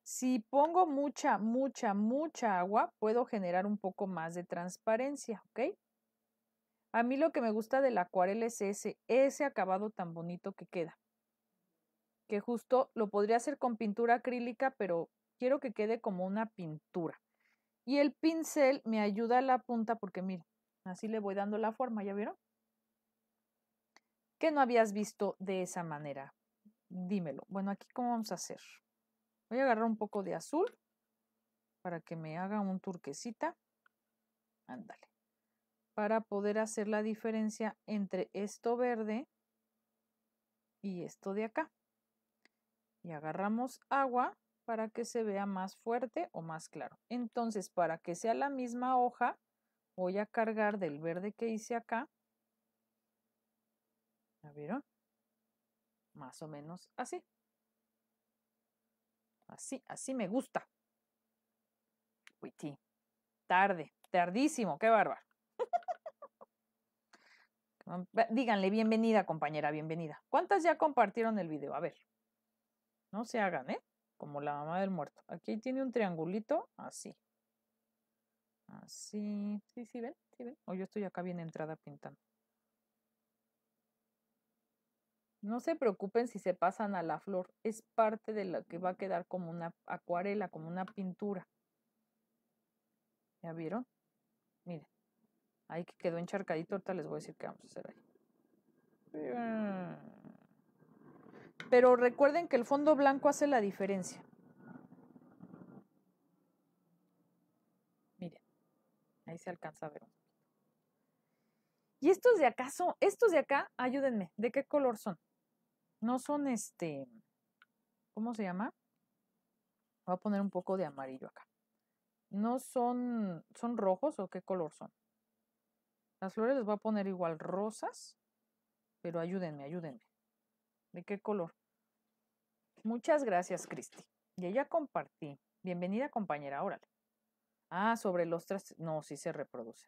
si pongo mucha, mucha, mucha agua, puedo generar un poco más de transparencia. ¿Ok? A mí lo que me gusta del la acuarela es ese, acabado tan bonito que queda. Que justo lo podría hacer con pintura acrílica, pero quiero que quede como una pintura. Y el pincel me ayuda a la punta porque mira, así le voy dando la forma, ¿ya vieron? Que no habías visto de esa manera. Dímelo. Bueno, aquí cómo vamos a hacer. Voy a agarrar un poco de azul para que me haga un turquesita. Ándale para poder hacer la diferencia entre esto verde y esto de acá. Y agarramos agua para que se vea más fuerte o más claro. Entonces, para que sea la misma hoja, voy a cargar del verde que hice acá. ¿la vieron? Más o menos así. Así, así me gusta. Uy, Tarde, tardísimo, qué bárbaro. Díganle, bienvenida compañera, bienvenida. ¿Cuántas ya compartieron el video? A ver, no se hagan, ¿eh? Como la mamá del muerto. Aquí tiene un triangulito así. Así. ¿Sí, sí ven? ¿Sí ven? O oh, yo estoy acá bien entrada pintando. No se preocupen si se pasan a la flor. Es parte de lo que va a quedar como una acuarela, como una pintura. ¿Ya vieron? Miren. Ahí que quedó encharcadito, ahorita les voy a decir qué vamos a hacer ahí. Mm. Pero recuerden que el fondo blanco hace la diferencia. Miren, ahí se alcanza a ver. Y estos de acá son, estos de acá, ayúdenme, ¿de qué color son? No son este, ¿cómo se llama? Voy a poner un poco de amarillo acá. No son, son rojos o qué color son? Las flores les voy a poner igual rosas, pero ayúdenme, ayúdenme. ¿De qué color? Muchas gracias, Cristi. Y ella compartí. Bienvenida, compañera, órale. Ah, sobre los tres. No, sí se reproduce.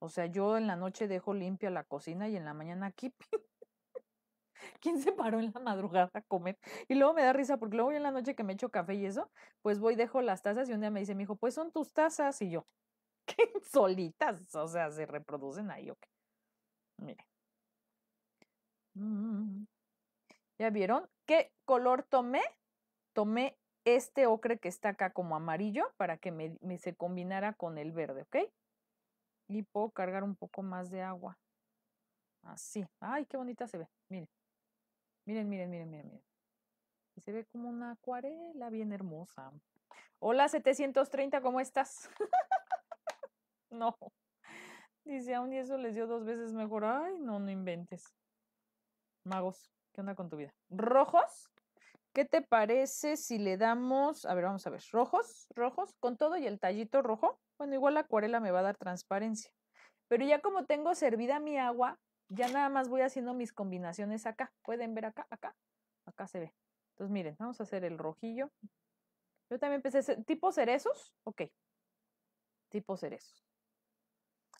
O sea, yo en la noche dejo limpia la cocina y en la mañana aquí. ¿Quién se paró en la madrugada a comer? Y luego me da risa porque luego en la noche que me echo café y eso, pues voy, dejo las tazas y un día me dice mi hijo, pues son tus tazas y yo solitas, o sea, se reproducen ahí, ok. Miren. Mm. ¿Ya vieron? ¿Qué color tomé? Tomé este ocre que está acá como amarillo para que me, se combinara con el verde, ¿ok? Y puedo cargar un poco más de agua. Así. ¡Ay, qué bonita se ve! Miren. Miren, miren, miren, miren, Y se ve como una acuarela bien hermosa. Hola 730, ¿cómo estás? No. Dice, aún y eso les dio dos veces mejor. Ay, no, no inventes. Magos, ¿qué onda con tu vida? ¿Rojos? ¿Qué te parece si le damos, a ver, vamos a ver, rojos, rojos, con todo y el tallito rojo? Bueno, igual la acuarela me va a dar transparencia. Pero ya como tengo servida mi agua, ya nada más voy haciendo mis combinaciones acá. ¿Pueden ver acá? Acá. Acá se ve. Entonces, miren, vamos a hacer el rojillo. Yo también empecé, tipo cerezos, ok. Tipo cerezos.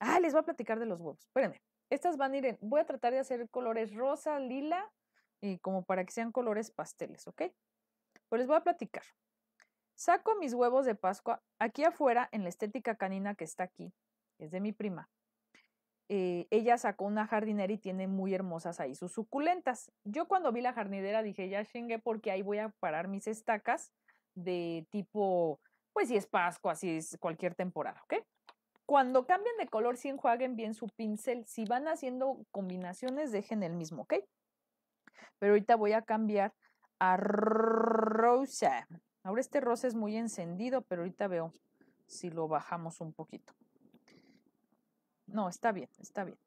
Ah, les voy a platicar de los huevos. Espérenme. Estas van a ir en, voy a tratar de hacer colores rosa, lila y como para que sean colores pasteles, ¿ok? Pues les voy a platicar. Saco mis huevos de Pascua aquí afuera en la estética canina que está aquí, es de mi prima. Eh, ella sacó una jardinera y tiene muy hermosas ahí sus suculentas. Yo cuando vi la jardinera dije, ya chingue porque ahí voy a parar mis estacas de tipo, pues si es Pascua, si es cualquier temporada, ¿ok? Cuando cambien de color, si enjuaguen bien su pincel, si van haciendo combinaciones, dejen el mismo, ¿ok? Pero ahorita voy a cambiar a rosa. Ahora este rosa es muy encendido, pero ahorita veo si lo bajamos un poquito. No, está bien, está bien.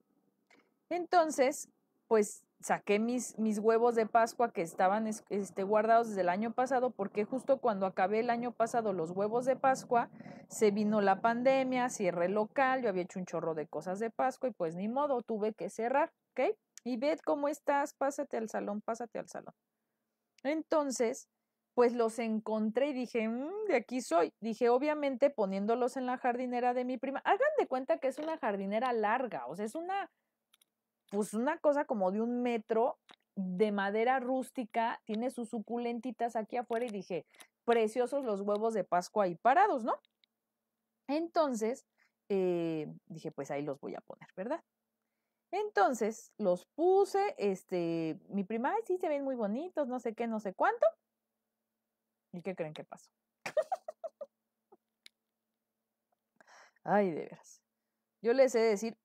Entonces, pues saqué mis, mis huevos de Pascua que estaban este, guardados desde el año pasado, porque justo cuando acabé el año pasado los huevos de Pascua, se vino la pandemia, cierre local, yo había hecho un chorro de cosas de Pascua y pues ni modo, tuve que cerrar, ¿ok? Y ved cómo estás, pásate al salón, pásate al salón. Entonces, pues los encontré y dije, mm, de aquí soy. Dije, obviamente poniéndolos en la jardinera de mi prima. Hagan de cuenta que es una jardinera larga, o sea, es una pues una cosa como de un metro de madera rústica, tiene sus suculentitas aquí afuera y dije, preciosos los huevos de Pascua ahí parados, ¿no? Entonces, eh, dije, pues ahí los voy a poner, ¿verdad? Entonces, los puse, este, mi prima, sí, se ven muy bonitos, no sé qué, no sé cuánto. ¿Y qué creen que pasó? ay, de veras. Yo les he de decir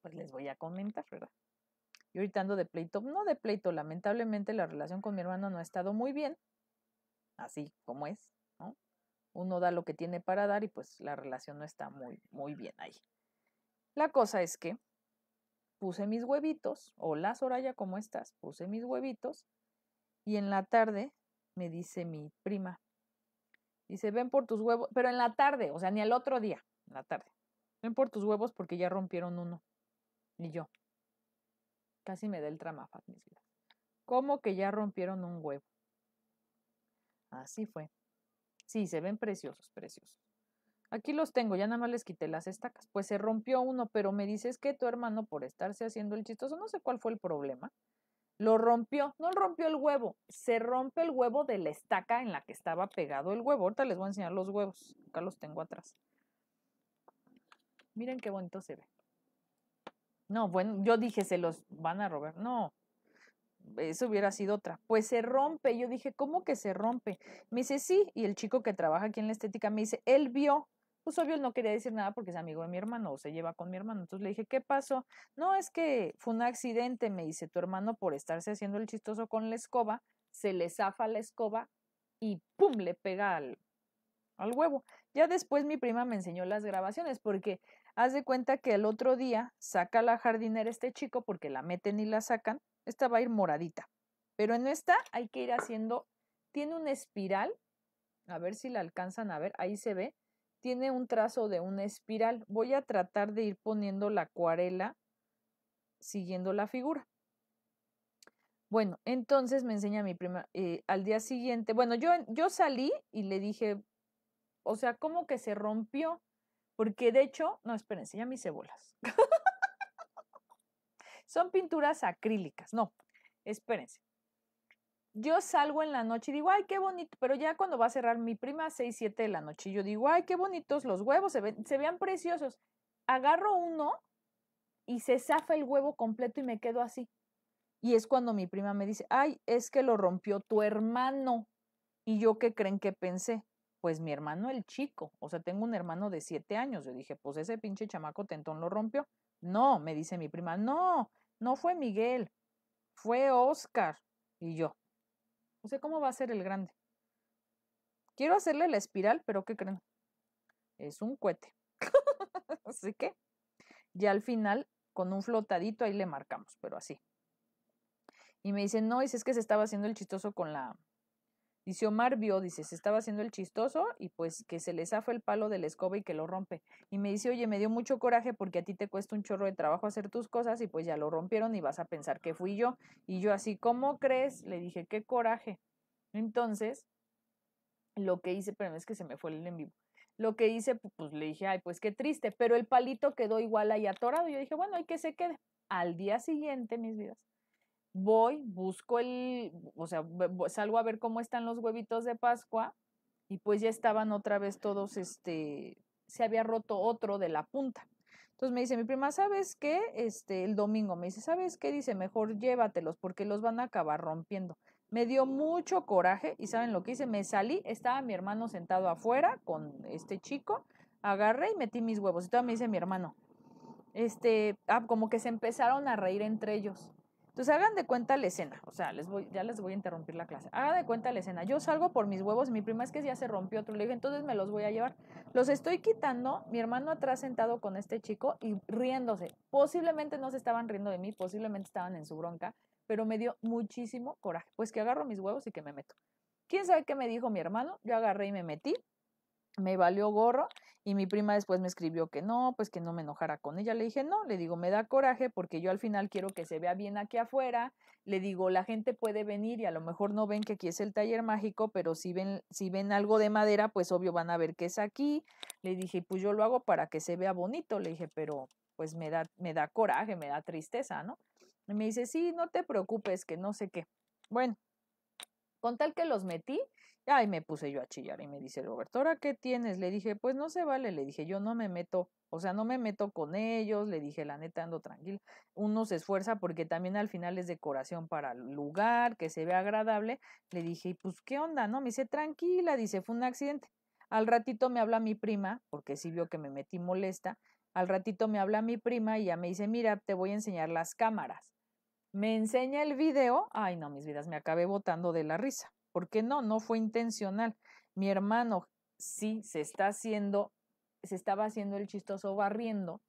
pues les voy a comentar, ¿verdad? Y ahorita ando de pleito, no de pleito, lamentablemente la relación con mi hermano no ha estado muy bien, así como es, ¿no? Uno da lo que tiene para dar y pues la relación no está muy, muy bien ahí. La cosa es que puse mis huevitos, hola Soraya, ¿cómo estás? Puse mis huevitos y en la tarde me dice mi prima, dice, ven por tus huevos, pero en la tarde, o sea, ni al otro día, en la tarde, ven por tus huevos porque ya rompieron uno. Y yo. Casi me da el tramafat, mis vidas. ¿Cómo que ya rompieron un huevo? Así fue. Sí, se ven preciosos, preciosos. Aquí los tengo, ya nada más les quité las estacas. Pues se rompió uno, pero me dices que tu hermano, por estarse haciendo el chistoso, no sé cuál fue el problema, lo rompió. No rompió el huevo, se rompe el huevo de la estaca en la que estaba pegado el huevo. Ahorita les voy a enseñar los huevos. Acá los tengo atrás. Miren qué bonito se ve. No, bueno, yo dije, se los van a robar. No, eso hubiera sido otra. Pues se rompe. Yo dije, ¿cómo que se rompe? Me dice, sí. Y el chico que trabaja aquí en la estética me dice, él vio. Pues obvio, él no quería decir nada porque es amigo de mi hermano o se lleva con mi hermano. Entonces le dije, ¿qué pasó? No, es que fue un accidente, me dice tu hermano, por estarse haciendo el chistoso con la escoba, se le zafa la escoba y ¡pum! le pega al, al huevo. Ya después mi prima me enseñó las grabaciones porque Haz de cuenta que el otro día saca la jardinera este chico porque la meten y la sacan. Esta va a ir moradita. Pero en esta hay que ir haciendo, tiene una espiral, a ver si la alcanzan a ver, ahí se ve, tiene un trazo de una espiral. Voy a tratar de ir poniendo la acuarela siguiendo la figura. Bueno, entonces me enseña mi prima eh, al día siguiente. Bueno, yo, yo salí y le dije, o sea, ¿cómo que se rompió. Porque de hecho, no, espérense, ya mis cebolas. Son pinturas acrílicas, no, espérense. Yo salgo en la noche y digo, ay, qué bonito, pero ya cuando va a cerrar mi prima a 6, 7 de la noche, yo digo, ay, qué bonitos los huevos, se, se vean preciosos. Agarro uno y se zafa el huevo completo y me quedo así. Y es cuando mi prima me dice, ay, es que lo rompió tu hermano. Y yo qué creen que pensé, pues mi hermano el chico, o sea, tengo un hermano de siete años. Yo dije, pues ese pinche chamaco tentón lo rompió. No, me dice mi prima, no, no fue Miguel, fue Oscar y yo. No sé, ¿cómo va a ser el grande? Quiero hacerle la espiral, pero ¿qué creen? Es un cohete. así que ya al final, con un flotadito ahí le marcamos, pero así. Y me dice, no, y si es que se estaba haciendo el chistoso con la, Dice Omar vio, dice, se estaba haciendo el chistoso y pues que se le zafa el palo de la escoba y que lo rompe. Y me dice, oye, me dio mucho coraje porque a ti te cuesta un chorro de trabajo hacer tus cosas y pues ya lo rompieron y vas a pensar que fui yo. Y yo así, ¿cómo crees? Le dije, qué coraje. Entonces, lo que hice, pero es que se me fue el en vivo. Lo que hice, pues le dije, ay, pues qué triste, pero el palito quedó igual ahí atorado. Yo dije, bueno, hay que se quede. Al día siguiente, mis vidas, voy, busco el, o sea, salgo a ver cómo están los huevitos de Pascua y pues ya estaban otra vez todos, este, se había roto otro de la punta. Entonces me dice mi prima, ¿sabes qué? Este, el domingo me dice, ¿sabes qué? Dice, mejor llévatelos porque los van a acabar rompiendo. Me dio mucho coraje y ¿saben lo que hice? Me salí, estaba mi hermano sentado afuera con este chico, agarré y metí mis huevos. Y todavía me dice mi hermano, este, ah, como que se empezaron a reír entre ellos. Entonces pues, hagan de cuenta la escena, o sea, les voy, ya les voy a interrumpir la clase. Hagan de cuenta la escena. Yo salgo por mis huevos, mi prima es que ya se rompió otro, le dije, entonces me los voy a llevar. Los estoy quitando, mi hermano atrás sentado con este chico y riéndose. Posiblemente no se estaban riendo de mí, posiblemente estaban en su bronca, pero me dio muchísimo coraje. Pues que agarro mis huevos y que me meto. ¿Quién sabe qué me dijo mi hermano? Yo agarré y me metí, me valió gorro y mi prima después me escribió que no, pues que no me enojara con ella. Le dije, no, le digo, me da coraje porque yo al final quiero que se vea bien aquí afuera. Le digo, la gente puede venir y a lo mejor no ven que aquí es el taller mágico, pero si ven, si ven algo de madera, pues obvio van a ver que es aquí. Le dije, pues yo lo hago para que se vea bonito. Le dije, pero pues me da, me da coraje, me da tristeza, ¿no? Y me dice, sí, no te preocupes, que no sé qué. Bueno, con tal que los metí, Ay, me puse yo a chillar y me dice Roberto, ¿ahora qué tienes? Le dije, pues no se vale, le dije, yo no me meto, o sea, no me meto con ellos, le dije, la neta ando tranquila. Uno se esfuerza porque también al final es decoración para el lugar, que se vea agradable. Le dije, y pues, ¿qué onda? No, me dice, tranquila, dice, fue un accidente. Al ratito me habla mi prima, porque sí vio que me metí molesta. Al ratito me habla mi prima y ya me dice, mira, te voy a enseñar las cámaras. Me enseña el video. Ay, no, mis vidas, me acabé botando de la risa. ¿Por qué no? No fue intencional. Mi hermano sí se está haciendo, se estaba haciendo el chistoso barriendo,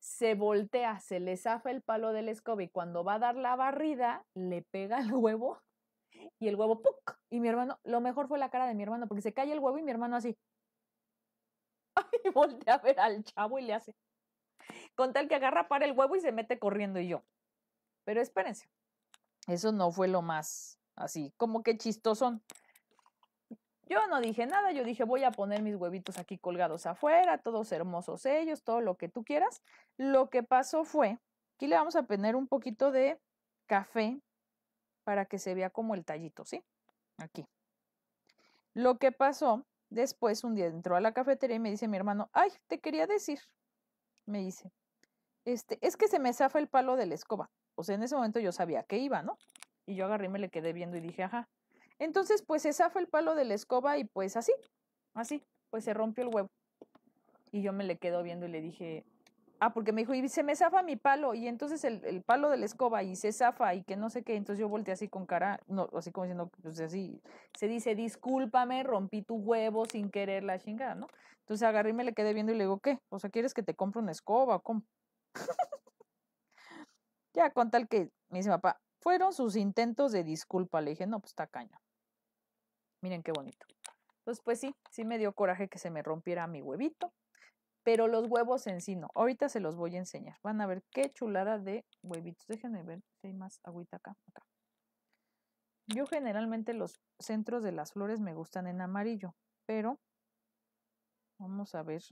se voltea, se le zafa el palo del escoba y cuando va a dar la barrida, le pega el huevo y el huevo ¡puc! Y mi hermano, lo mejor fue la cara de mi hermano, porque se cae el huevo y mi hermano así. Y voltea a ver al chavo y le hace. Con tal que agarra para el huevo y se mete corriendo y yo. Pero espérense, eso no fue lo más así, como que son. Yo no dije nada, yo dije voy a poner mis huevitos aquí colgados afuera, todos hermosos ellos, todo lo que tú quieras. Lo que pasó fue, aquí le vamos a poner un poquito de café para que se vea como el tallito, ¿sí? Aquí. Lo que pasó, después un día entró a la cafetería y me dice mi hermano, ay, te quería decir, me dice, este, es que se me zafa el palo de la escoba. O sea, en ese momento yo sabía que iba, ¿no? Y yo agarré y me le quedé viendo y dije, ajá. Entonces, pues se zafa el palo de la escoba y pues así, así, pues se rompió el huevo. Y yo me le quedo viendo y le dije, ah, porque me dijo, y se me zafa mi palo, y entonces el, el, palo de la escoba, y se zafa, y que no sé qué, entonces yo volteé así con cara, no, así como diciendo, pues así, se dice, discúlpame, rompí tu huevo sin querer la chingada, ¿no? Entonces agarré y me le quedé viendo y le digo, ¿qué? O sea, ¿quieres que te compre una escoba o cómo? ya, con tal que me dice papá, fueron sus intentos de disculpa. Le dije, no, pues está caña. Miren qué bonito. Entonces, pues sí, sí me dio coraje que se me rompiera mi huevito, pero los huevos en sí no. Ahorita se los voy a enseñar. Van a ver qué chulada de huevitos. Déjenme ver si hay más agüita acá. acá. Yo generalmente los centros de las flores me gustan en amarillo, pero vamos a ver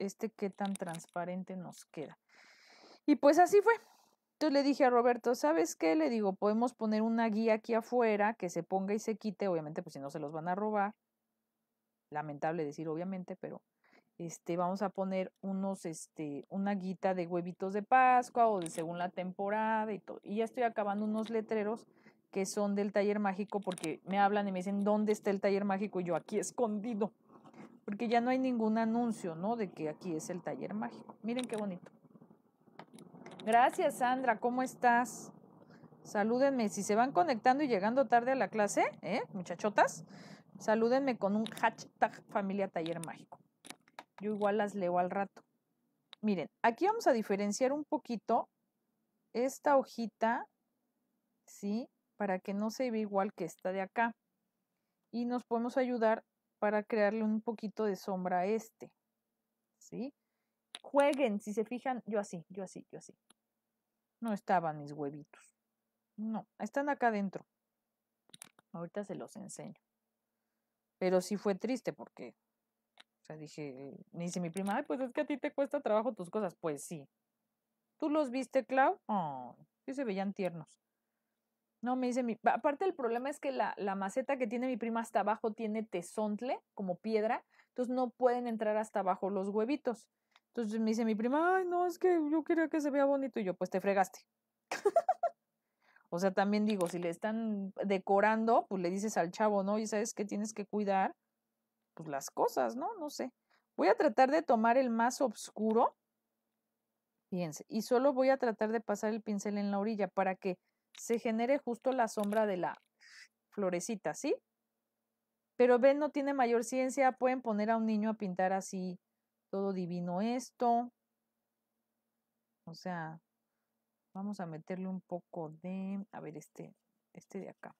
este qué tan transparente nos queda. Y pues así fue. Entonces le dije a Roberto, ¿sabes qué? Le digo, podemos poner una guía aquí afuera que se ponga y se quite, obviamente, pues si no se los van a robar. Lamentable decir, obviamente, pero este, vamos a poner unos, este, una guita de huevitos de Pascua o de según la temporada y todo. Y ya estoy acabando unos letreros que son del taller mágico porque me hablan y me dicen, ¿dónde está el taller mágico? Y yo aquí escondido, porque ya no hay ningún anuncio, ¿no? De que aquí es el taller mágico. Miren qué bonito. Gracias, Sandra. ¿Cómo estás? Salúdenme. Si se van conectando y llegando tarde a la clase, ¿eh? muchachotas, salúdenme con un hashtag familia taller mágico. Yo igual las leo al rato. Miren, aquí vamos a diferenciar un poquito esta hojita, ¿sí? Para que no se vea igual que esta de acá. Y nos podemos ayudar para crearle un poquito de sombra a este, ¿sí? Jueguen, si se fijan, yo así, yo así, yo así. No estaban mis huevitos. No, están acá adentro. Ahorita se los enseño. Pero sí fue triste porque, o sea, dije, me dice mi prima, ay, pues es que a ti te cuesta trabajo tus cosas. Pues sí. ¿Tú los viste, Clau? Ay, sí se veían tiernos. No, me dice mi... Aparte el problema es que la, la maceta que tiene mi prima hasta abajo tiene tesontle como piedra, entonces no pueden entrar hasta abajo los huevitos. Entonces me dice mi prima, ay, no, es que yo quería que se vea bonito. Y yo, pues te fregaste. o sea, también digo, si le están decorando, pues le dices al chavo, ¿no? Y sabes que tienes que cuidar, pues las cosas, ¿no? No sé. Voy a tratar de tomar el más oscuro. Fíjense, y solo voy a tratar de pasar el pincel en la orilla para que se genere justo la sombra de la florecita, ¿sí? Pero ven, no tiene mayor ciencia, pueden poner a un niño a pintar así todo divino esto. O sea, vamos a meterle un poco de, a ver, este, este de acá.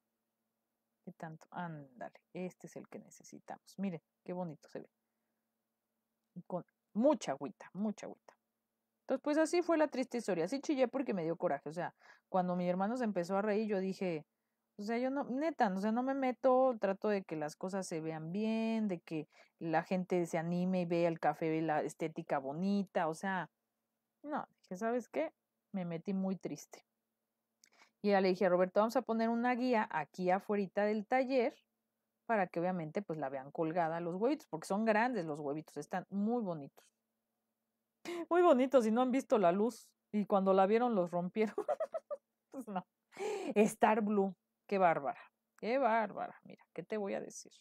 ¿Qué tanto? Ándale, este es el que necesitamos. Miren, qué bonito se ve. Con mucha agüita, mucha agüita. Entonces, pues así fue la triste historia. Así chillé porque me dio coraje. O sea, cuando mi hermano se empezó a reír, yo dije, o sea, yo no, neta, o sea, no me meto, trato de que las cosas se vean bien, de que la gente se anime y vea el café, ve la estética bonita, o sea, no, dije, ¿sabes qué? Me metí muy triste. Y ya le dije a Roberto, vamos a poner una guía aquí afuera del taller para que obviamente pues la vean colgada los huevitos, porque son grandes los huevitos, están muy bonitos. Muy bonitos y no han visto la luz y cuando la vieron los rompieron. pues no. Star Blue. Qué bárbara, qué bárbara. Mira, ¿qué te voy a decir?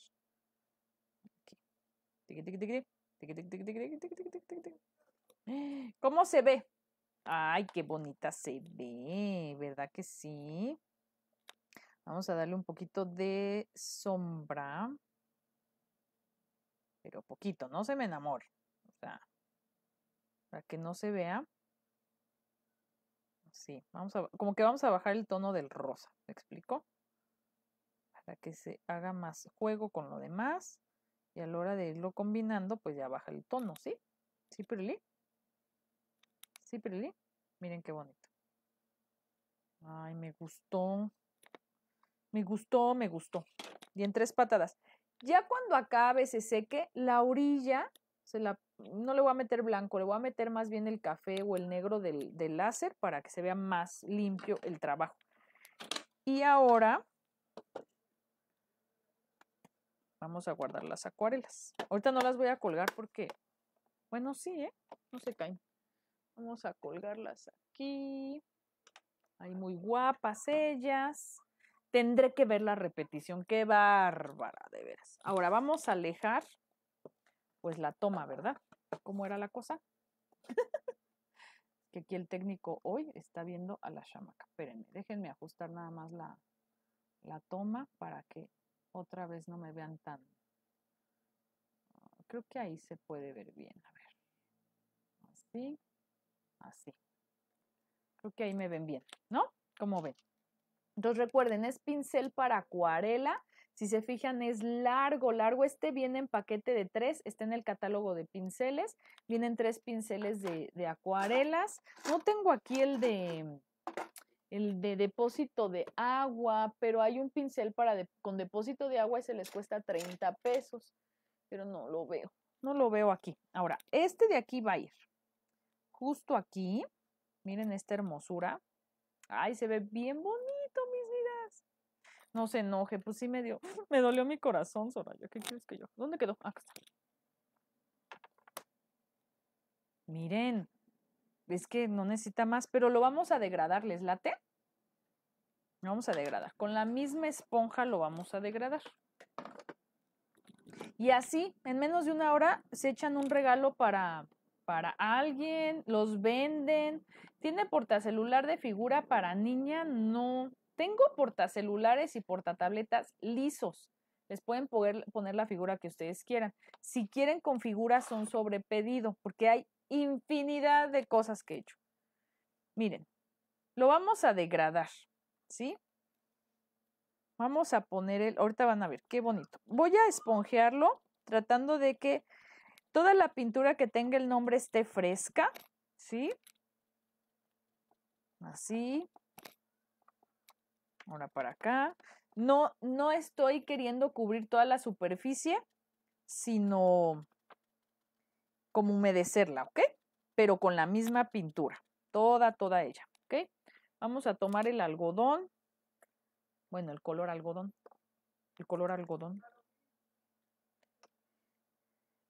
¿Cómo se ve? Ay, qué bonita se ve, ¿verdad que sí? Vamos a darle un poquito de sombra. Pero poquito, no se me enamore. O sea, para que no se vea. Sí, vamos a, como que vamos a bajar el tono del rosa. ¿Me explico? para que se haga más juego con lo demás y a la hora de irlo combinando, pues ya baja el tono, ¿sí? ¿Sí, Perlí? ¿Sí, Miren qué bonito. Ay, me gustó. Me gustó, me gustó. Y en tres patadas. Ya cuando acabe, se seque, la orilla, se la, no le voy a meter blanco, le voy a meter más bien el café o el negro del, del láser para que se vea más limpio el trabajo. Y ahora Vamos a guardar las acuarelas. Ahorita no las voy a colgar porque, bueno, sí, ¿eh? No se caen. Vamos a colgarlas aquí. Hay muy guapas ellas. Tendré que ver la repetición. Qué bárbara, de veras. Ahora vamos a alejar, pues la toma, ¿verdad? ¿Cómo era la cosa? que aquí el técnico hoy está viendo a la chamaca. Espérenme, déjenme ajustar nada más la, la toma para que otra vez no me vean tan... Creo que ahí se puede ver bien, a ver. Así, así. Creo que ahí me ven bien, ¿no? Como ven. Entonces recuerden, es pincel para acuarela. Si se fijan, es largo, largo. Este viene en paquete de tres, está en el catálogo de pinceles. Vienen tres pinceles de, de acuarelas. No tengo aquí el de, el de depósito de agua, pero hay un pincel para con depósito de agua y se les cuesta 30 pesos, pero no lo veo, no lo veo aquí. Ahora, este de aquí va a ir, justo aquí, miren esta hermosura. Ay, se ve bien bonito, mis vidas. No se enoje, pues sí me dio, me dolió mi corazón, Soraya, ¿qué quieres que yo? ¿Dónde quedó? Ah, acá está. Miren, es que no necesita más, pero lo vamos a degradar, ¿les late? Lo vamos a degradar. Con la misma esponja lo vamos a degradar. Y así, en menos de una hora, se echan un regalo para, para alguien, los venden. ¿Tiene portacelular de figura para niña? No. Tengo portacelulares y portatabletas lisos. Les pueden poner la figura que ustedes quieran. Si quieren con figuras, son sobre pedido, porque hay infinidad de cosas que he hecho. Miren, lo vamos a degradar, ¿sí? Vamos a poner el, ahorita van a ver, qué bonito. Voy a esponjearlo tratando de que toda la pintura que tenga el nombre esté fresca, ¿sí? Así. Ahora para acá. No, no estoy queriendo cubrir toda la superficie, sino como humedecerla, ¿ok? Pero con la misma pintura, toda, toda ella, ¿ok? Vamos a tomar el algodón, bueno, el color algodón, el color algodón.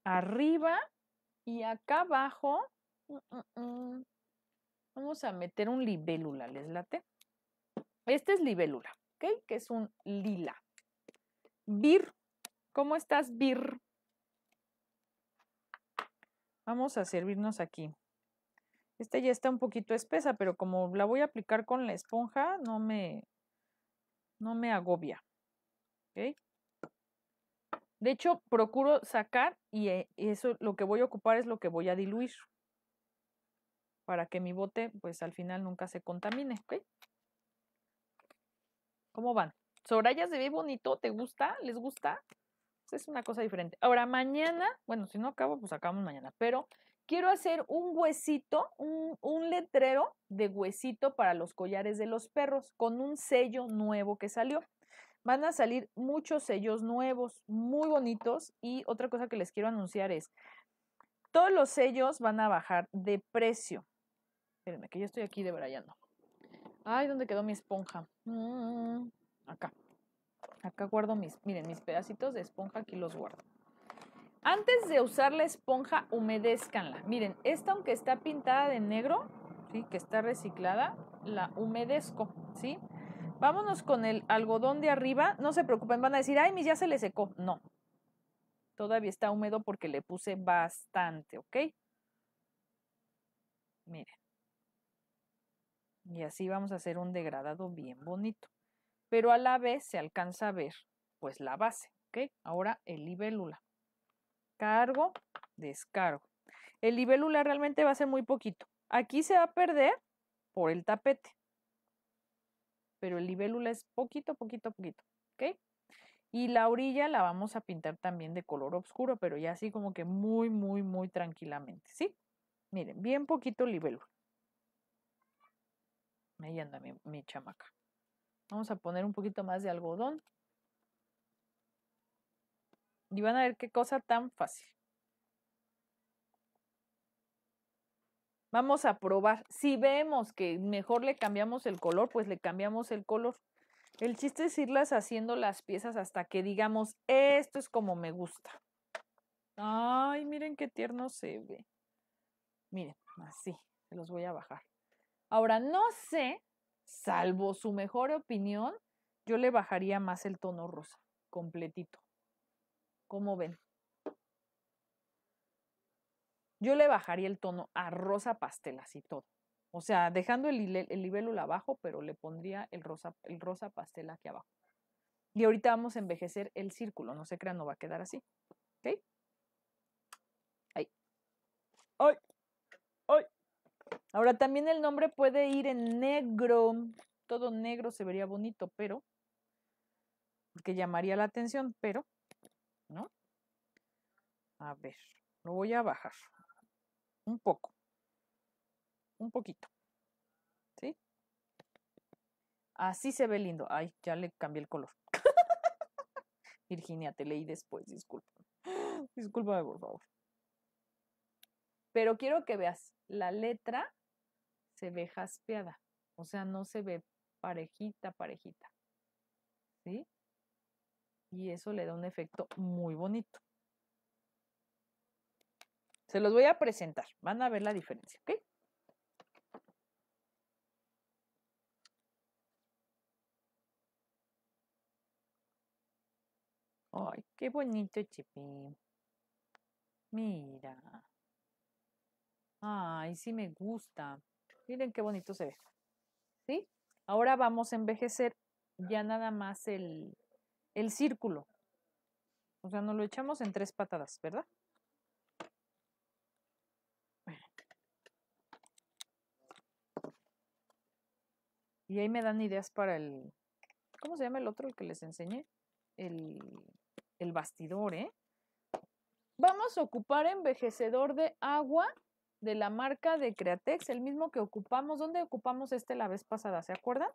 Arriba y acá abajo, mm, mm, mm, vamos a meter un libélula, ¿les late? Este es libélula, ¿ok? Que es un lila. Bir, ¿cómo estás, Bir? Vamos a servirnos aquí. Esta ya está un poquito espesa, pero como la voy a aplicar con la esponja, no me, no me agobia. De hecho, procuro sacar y eh, eso lo que voy a ocupar es lo que voy a diluir para que mi bote, pues al final nunca se contamine. ¿Cómo van? Soraya de ve bonito, ¿te gusta? ¿Les gusta? es una cosa diferente. Ahora, mañana, bueno, si no acabo, pues acabamos mañana, pero quiero hacer un huesito, un, letrero de huesito para los collares de los perros con un sello nuevo que salió. Van a salir muchos sellos nuevos, muy bonitos. Y otra cosa que les quiero anunciar es, todos los sellos van a bajar de precio. Espérenme, que yo estoy aquí debrayando. Ay, ¿dónde quedó mi esponja? Mm, acá. Acá guardo mis, miren, mis pedacitos de esponja, aquí los guardo. Antes de usar la esponja, humedézcanla. Miren, esta aunque está pintada de negro, ¿sí? que está reciclada, la humedezco, ¿sí? Vámonos con el algodón de arriba. No se preocupen, van a decir, ay, mis ya se le secó. No, todavía está húmedo porque le puse bastante, ¿ok? Miren. Y así vamos a hacer un degradado bien bonito pero a la vez se alcanza a ver pues la base, ¿ok? Ahora el libélula. Cargo, descargo. El libélula realmente va a ser muy poquito. Aquí se va a perder por el tapete, pero el libélula es poquito, poquito, poquito, ¿ok? Y la orilla la vamos a pintar también de color oscuro, pero ya así como que muy, muy, muy tranquilamente, ¿sí? Miren, bien poquito libélula. Ahí anda mi, mi chamaca. Vamos a poner un poquito más de algodón. Y van a ver qué cosa tan fácil. Vamos a probar. Si vemos que mejor le cambiamos el color, pues le cambiamos el color. El chiste es irlas haciendo las piezas hasta que digamos, esto es como me gusta. Ay, miren qué tierno se ve. Miren, así, Se los voy a bajar. Ahora, no sé salvo su mejor opinión, yo le bajaría más el tono rosa, completito. ¿Cómo ven? Yo le bajaría el tono a rosa pastel, así todo. O sea, dejando el, el abajo, pero le pondría el rosa, el rosa pastel aquí abajo. Y ahorita vamos a envejecer el círculo, no se crean, no va a quedar así. ¿Ok? Ahí. ¡Ay! Ahora también el nombre puede ir en negro. Todo negro se vería bonito, pero porque llamaría la atención, pero ¿no? A ver, lo voy a bajar un poco. Un poquito. ¿Sí? Así se ve lindo. Ay, ya le cambié el color. Virginia, te leí después, disculpa. Discúlpame, por favor. Pero quiero que veas la letra se ve jaspeada, o sea, no se ve parejita, parejita. ¿Sí? Y eso le da un efecto muy bonito. Se los voy a presentar, van a ver la diferencia, ¿ok? Ay, qué bonito, Chipi. Mira. Ay, sí me gusta. Miren qué bonito se ve. ¿Sí? Ahora vamos a envejecer ya nada más el, el círculo. O sea, nos lo echamos en tres patadas, ¿verdad? Y ahí me dan ideas para el... ¿Cómo se llama el otro, el que les enseñé? El, el bastidor, ¿eh? Vamos a ocupar envejecedor de agua de la marca de Createx, el mismo que ocupamos. ¿Dónde ocupamos este la vez pasada? ¿Se acuerdan?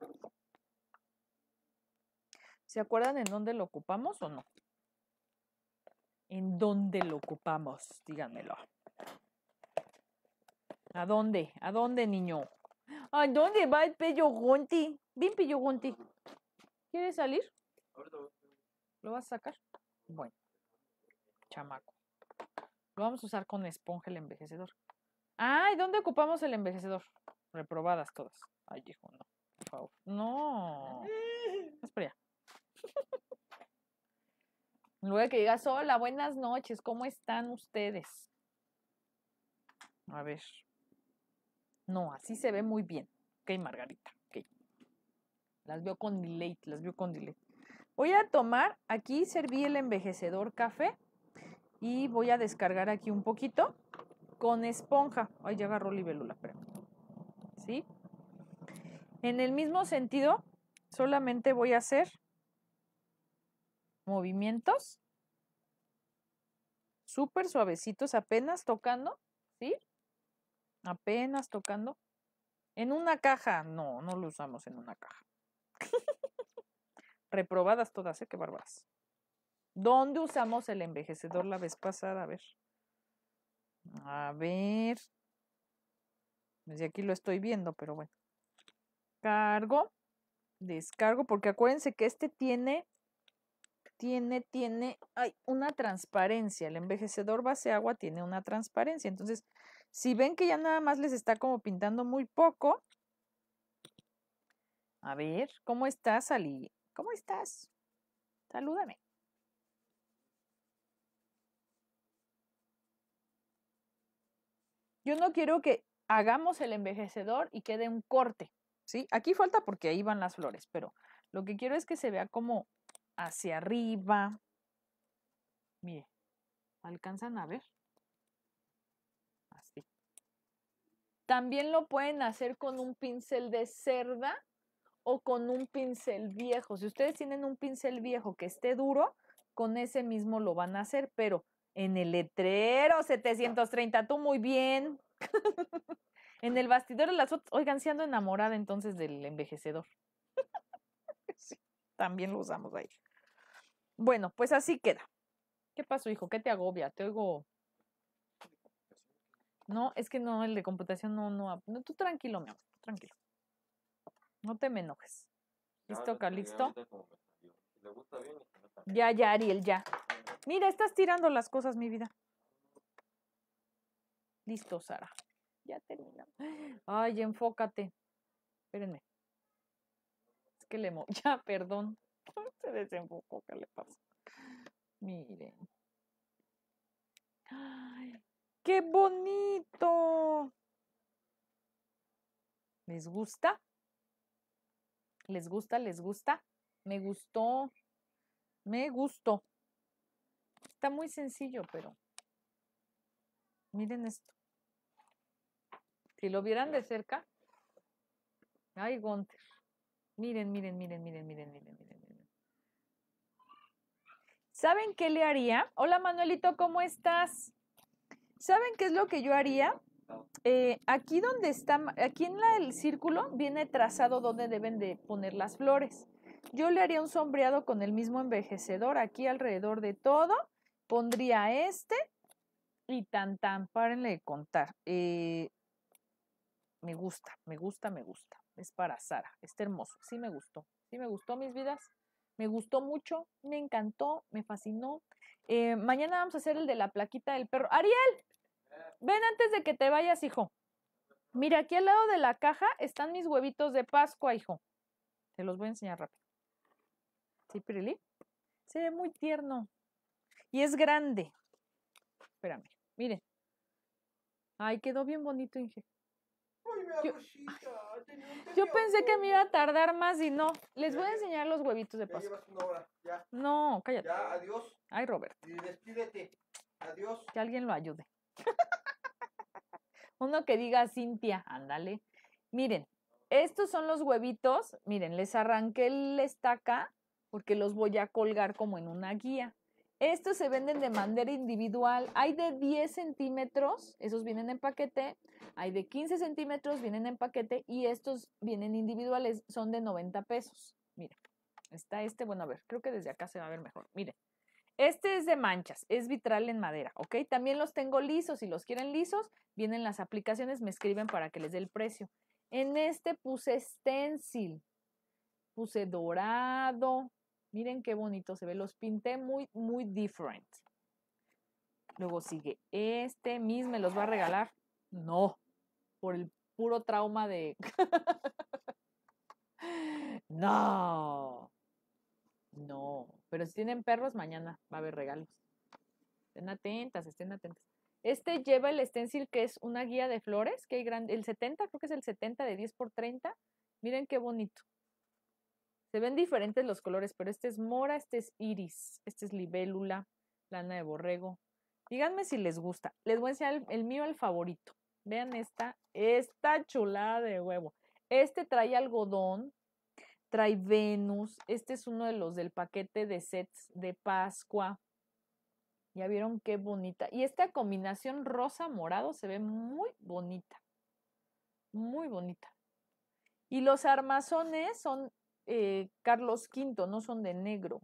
¿Se acuerdan en dónde lo ocupamos o no? ¿En dónde lo ocupamos? Díganmelo. ¿A dónde? ¿A dónde, niño? ¿A dónde va el Pello Gonti? Ven, pillo Gonti. ¿Quieres salir? ¿Lo vas a sacar? Bueno, chamaco. Lo vamos a usar con esponja el envejecedor. Ay, dónde ocupamos el envejecedor? Reprobadas todas. Ay, hijo, no. Por favor. No. Espera. Luego que digas, hola, buenas noches, ¿cómo están ustedes? A ver. No, así se ve muy bien. Ok, Margarita. Ok. Las veo con delay, las veo con delay. Voy a tomar, aquí serví el envejecedor café y voy a descargar aquí un poquito con esponja. Ay, ya agarró libélula, pero. ¿Sí? En el mismo sentido, solamente voy a hacer movimientos súper suavecitos, apenas tocando, ¿sí? Apenas tocando. En una caja, no, no lo usamos en una caja. Reprobadas todas, ¿eh? Qué bárbaras. ¿Dónde usamos el envejecedor la vez pasada? A ver. A ver. Desde aquí lo estoy viendo, pero bueno. Cargo. Descargo, porque acuérdense que este tiene, tiene, tiene, hay una transparencia. El envejecedor base agua tiene una transparencia. Entonces, si ven que ya nada más les está como pintando muy poco. A ver, ¿cómo estás, Ali? ¿Cómo estás? Salúdame. Yo no quiero que hagamos el envejecedor y quede un corte, ¿sí? Aquí falta porque ahí van las flores, pero lo que quiero es que se vea como hacia arriba. Mire, ¿alcanzan a ver? Así. También lo pueden hacer con un pincel de cerda o con un pincel viejo. Si ustedes tienen un pincel viejo que esté duro, con ese mismo lo van a hacer, pero en el letrero, 730, tú muy bien. en el bastidor de las fotos. Oigan, si ando enamorada entonces del envejecedor. sí, también lo usamos ahí. Bueno, pues así queda. ¿Qué pasó, hijo? ¿Qué te agobia? Te oigo. No, es que no, el de computación no, no. tú tranquilo, mi amor, tranquilo. No te me enojes. ¿Listo, Calixto? Le gusta bien ya, ya, Ariel, ya. Mira, estás tirando las cosas, mi vida. Listo, Sara. Ya terminamos. Ay, enfócate. Espérenme. Es que le Ya, perdón. Se desenfocó, ¿qué le pasó? Miren. ¡Qué bonito! ¿Les gusta? ¿Les gusta? ¿Les gusta? Me gustó. Me gustó. Está muy sencillo, pero miren esto. Si lo vieran de cerca, ay, Gonter. Miren, miren, miren, miren, miren, miren, miren, ¿Saben qué le haría? Hola Manuelito, ¿cómo estás? ¿Saben qué es lo que yo haría? Eh, aquí donde está, aquí en el círculo viene trazado donde deben de poner las flores. Yo le haría un sombreado con el mismo envejecedor aquí alrededor de todo. Pondría este y tan tan, párenle de contar. Eh, me gusta, me gusta, me gusta. Es para Sara, está hermoso. Sí me gustó, sí me gustó mis vidas. Me gustó mucho, me encantó, me fascinó. Eh, mañana vamos a hacer el de la plaquita del perro. Ariel, ven antes de que te vayas, hijo. Mira, aquí al lado de la caja están mis huevitos de Pascua, hijo. Te los voy a enseñar rápido. ¿Sí, Se ve muy tierno. Y es grande. Espérame, miren. Ay, quedó bien bonito, Inge. Yo, pensé que me iba a tardar más y no. Les voy a enseñar los huevitos de paso No, cállate. Ya, adiós. Ay, Robert. despídete. Adiós. Que alguien lo ayude. Uno que diga Cintia, ándale. Miren, estos son los huevitos. Miren, les arranqué el estaca porque los voy a colgar como en una guía. Estos se venden de manera individual. Hay de 10 centímetros, esos vienen en paquete. Hay de 15 centímetros, vienen en paquete. Y estos vienen individuales, son de 90 pesos. Mira. está este. Bueno, a ver, creo que desde acá se va a ver mejor. Miren, este es de manchas, es vitral en madera, ¿ok? También los tengo lisos. Si los quieren lisos, vienen las aplicaciones, me escriben para que les dé el precio. En este puse stencil, puse dorado, Miren qué bonito se ve. Los pinté muy, muy different. Luego sigue, este mismo. me los va a regalar. No, por el puro trauma de... no, no, pero si tienen perros, mañana va a haber regalos. Estén atentas, estén atentas. Este lleva el stencil que es una guía de flores, que hay grande, el 70, creo que es el 70 de 10 por 30. Miren qué bonito. Se ven diferentes los colores, pero este es mora, este es iris, este es libélula, lana de borrego. Díganme si les gusta. Les voy a enseñar el, mío, el favorito. Vean esta, esta chulada de huevo. Este trae algodón, trae Venus. Este es uno de los del paquete de sets de Pascua. Ya vieron qué bonita. Y esta combinación rosa-morado se ve muy bonita. Muy bonita. Y los armazones son eh, Carlos V, no son de negro.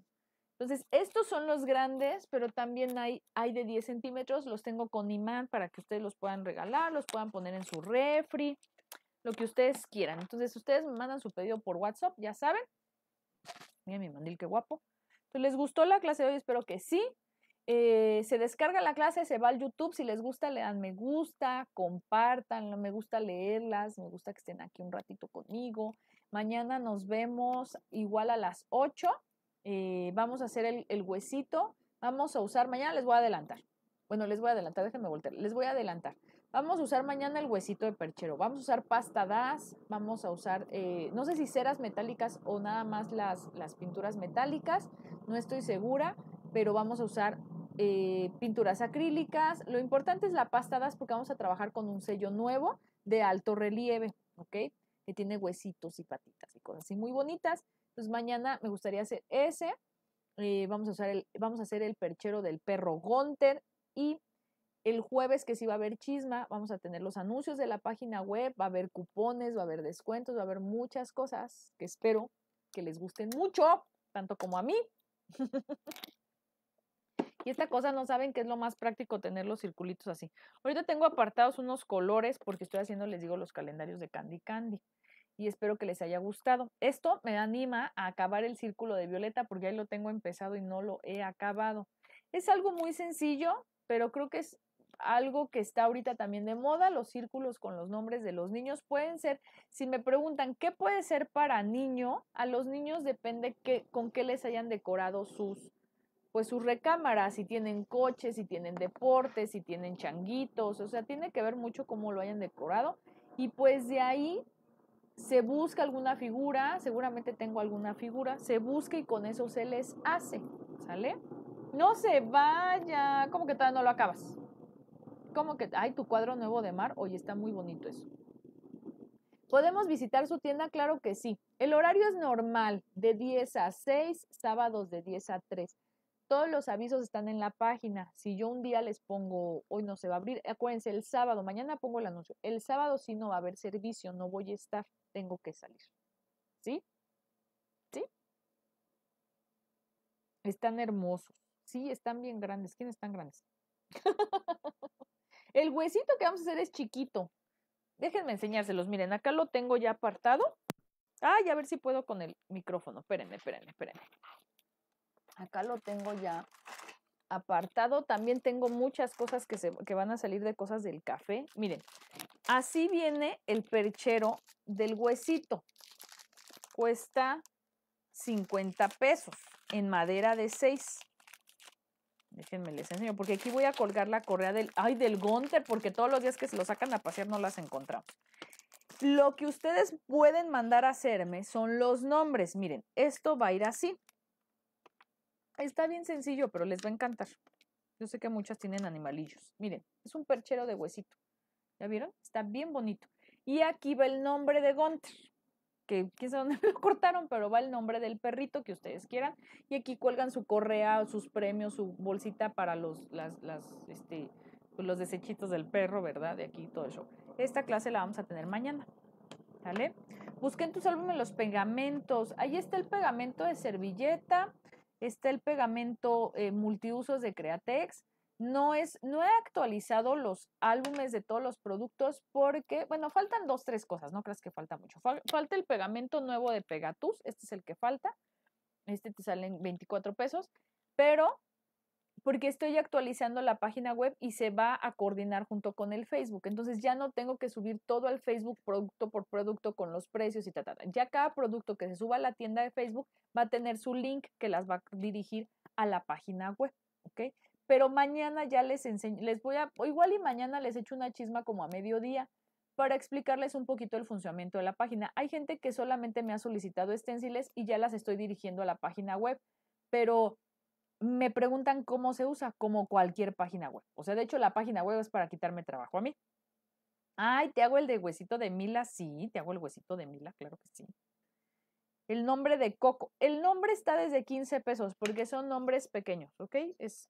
Entonces, estos son los grandes, pero también hay, hay de 10 centímetros, los tengo con imán para que ustedes los puedan regalar, los puedan poner en su refri, lo que ustedes quieran. Entonces, ustedes me mandan su pedido por WhatsApp, ya saben. Mira mi mandil, qué guapo. Entonces, ¿les gustó la clase de hoy? Espero que sí. Eh, se descarga la clase, se va al YouTube. Si les gusta, le dan me gusta, compartan, me gusta leerlas, me gusta que estén aquí un ratito conmigo. Mañana nos vemos igual a las 8. Eh, vamos a hacer el, huesito. Vamos a usar, mañana les voy a adelantar. Bueno, les voy a adelantar, déjenme voltear. Les voy a adelantar. Vamos a usar mañana el huesito de perchero. Vamos a usar pasta DAS. Vamos a usar, eh, no sé si ceras metálicas o nada más las, las pinturas metálicas. No estoy segura, pero vamos a usar eh, pinturas acrílicas. Lo importante es la pasta DAS porque vamos a trabajar con un sello nuevo de alto relieve. ¿Ok? que tiene huesitos y patitas y cosas así muy bonitas. Entonces mañana me gustaría hacer ese. Eh, vamos, a usar el, vamos a hacer el perchero del perro Gonter y el jueves que sí va a haber chisma, vamos a tener los anuncios de la página web, va a haber cupones, va a haber descuentos, va a haber muchas cosas que espero que les gusten mucho, tanto como a mí. y esta cosa no saben que es lo más práctico tener los circulitos así. Ahorita tengo apartados unos colores porque estoy haciendo, les digo, los calendarios de Candy Candy y espero que les haya gustado. Esto me anima a acabar el círculo de violeta porque ahí lo tengo empezado y no lo he acabado. Es algo muy sencillo, pero creo que es algo que está ahorita también de moda, los círculos con los nombres de los niños pueden ser, si me preguntan qué puede ser para niño, a los niños depende que, con qué les hayan decorado sus pues sus recámaras, si tienen coches, si tienen deportes, si tienen changuitos, o sea, tiene que ver mucho cómo lo hayan decorado y pues de ahí se busca alguna figura, seguramente tengo alguna figura, se busca y con eso se les hace, ¿sale? No se vaya, como que todavía no lo acabas. Como que, ay, tu cuadro nuevo de mar, oye, está muy bonito eso. ¿Podemos visitar su tienda? Claro que sí. El horario es normal, de 10 a 6, sábados de 10 a 3. Todos los avisos están en la página. Si yo un día les pongo, hoy no se va a abrir, acuérdense, el sábado, mañana pongo el anuncio. El sábado sí no va a haber servicio, no voy a estar, tengo que salir. ¿Sí? ¿Sí? Están hermosos. Sí, están bien grandes. ¿Quiénes están grandes? el huesito que vamos a hacer es chiquito. Déjenme enseñárselos. Miren, acá lo tengo ya apartado. Ay, a ver si puedo con el micrófono. Espérenme, espérenme, espérenme. Acá lo tengo ya apartado. También tengo muchas cosas que, se, que van a salir de cosas del café. Miren, así viene el perchero del huesito. Cuesta 50 pesos en madera de 6. Déjenme les enseño, porque aquí voy a colgar la correa del, ay, del Gonter porque todos los días que se lo sacan a pasear no las encontramos. Lo que ustedes pueden mandar a hacerme son los nombres. Miren, esto va a ir así. Está bien sencillo, pero les va a encantar. Yo sé que muchas tienen animalillos. Miren, es un perchero de huesito. ¿Ya vieron? Está bien bonito. Y aquí va el nombre de Gunter, que quién sabe dónde lo cortaron, pero va el nombre del perrito que ustedes quieran. Y aquí cuelgan su correa, sus premios, su bolsita para los, las, este, pues, los desechitos del perro, ¿verdad? De aquí todo eso. Esta clase la vamos a tener mañana. ¿Sale? Busquen tus álbumes los pegamentos. Ahí está el pegamento de servilleta, está el pegamento eh, multiusos de Createx. No, es, no he actualizado los álbumes de todos los productos porque, bueno, faltan dos, tres cosas, no creas que falta mucho. falta el pegamento nuevo de Pegatus, este es el que falta, este te salen 24 pesos, pero porque estoy actualizando la página web y se va a coordinar junto con el Facebook. Entonces ya no tengo que subir todo al Facebook producto por producto con los precios y tal. Ta, ta. Ya cada producto que se suba a la tienda de Facebook va a tener su link que las va a dirigir a la página web, ¿ok? Pero mañana ya les enseño, les voy a, igual y mañana les echo una chisma como a mediodía para explicarles un poquito el funcionamiento de la página. Hay gente que solamente me ha solicitado esténciles y ya las estoy dirigiendo a la página web, pero me preguntan cómo se usa, como cualquier página web. O sea, de hecho, la página web es para quitarme trabajo a mí. Ay, te hago el de huesito de Mila, sí, te hago el huesito de Mila, claro que sí. El nombre de Coco. El nombre está desde 15 pesos porque son nombres pequeños, ¿ok? Es,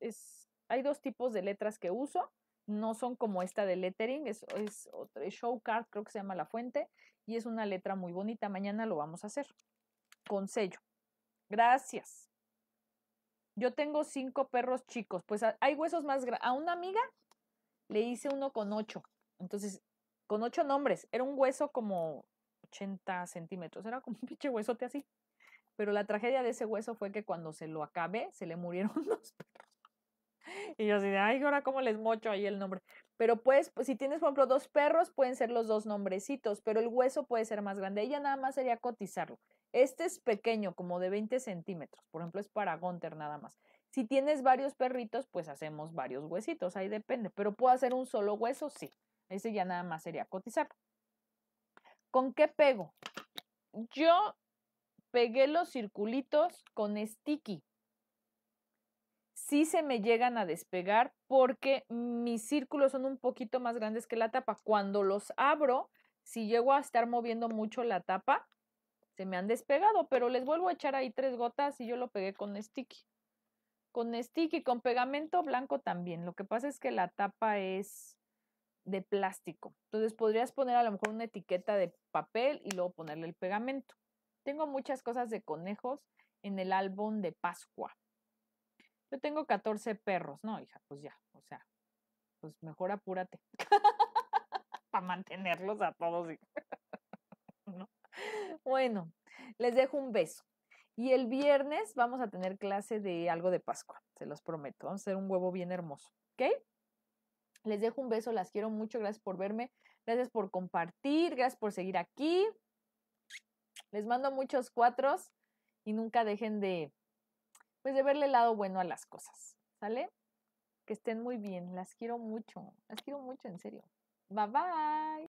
hay dos tipos de letras que uso. No son como esta de lettering, es, es show creo que se llama la fuente, y es una letra muy bonita. Mañana lo vamos a hacer con sello. Gracias. Yo tengo cinco perros chicos, pues hay huesos más grandes. A una amiga le hice uno con ocho, entonces, con ocho nombres. Era un hueso como 80 centímetros, era como un pinche huesote así. Pero la tragedia de ese hueso fue que cuando se lo acabé, se le murieron dos perros. Y yo así de, ay, ahora cómo les mocho ahí el nombre. Pero pues, si tienes, por ejemplo, dos perros, pueden ser los dos nombrecitos, pero el hueso puede ser más grande. Ella nada más sería cotizarlo. Este es pequeño, como de 20 centímetros. Por ejemplo, es para Gunter nada más. Si tienes varios perritos, pues hacemos varios huesitos, ahí depende. Pero puedo hacer un solo hueso, sí. Ese ya nada más sería cotizar. ¿Con qué pego? Yo pegué los circulitos con sticky. Sí se me llegan a despegar porque mis círculos son un poquito más grandes que la tapa. Cuando los abro, si llego a estar moviendo mucho la tapa, se me han despegado, pero les vuelvo a echar ahí tres gotas y yo lo pegué con sticky. Con sticky, con pegamento blanco también. Lo que pasa es que la tapa es de plástico. Entonces podrías poner a lo mejor una etiqueta de papel y luego ponerle el pegamento. Tengo muchas cosas de conejos en el álbum de Pascua. Yo tengo 14 perros, no, hija, pues ya, o sea, pues mejor apúrate. Para mantenerlos a todos. ¿no? Bueno, les dejo un beso. Y el viernes vamos a tener clase de algo de Pascua, se los prometo. Vamos a hacer un huevo bien hermoso, ¿ok? Les dejo un beso, las quiero mucho, gracias por verme, gracias por compartir, gracias por seguir aquí. Les mando muchos cuatros y nunca dejen de, pues, de verle el lado bueno a las cosas, ¿sale? Que estén muy bien, las quiero mucho, las quiero mucho, en serio. Bye bye.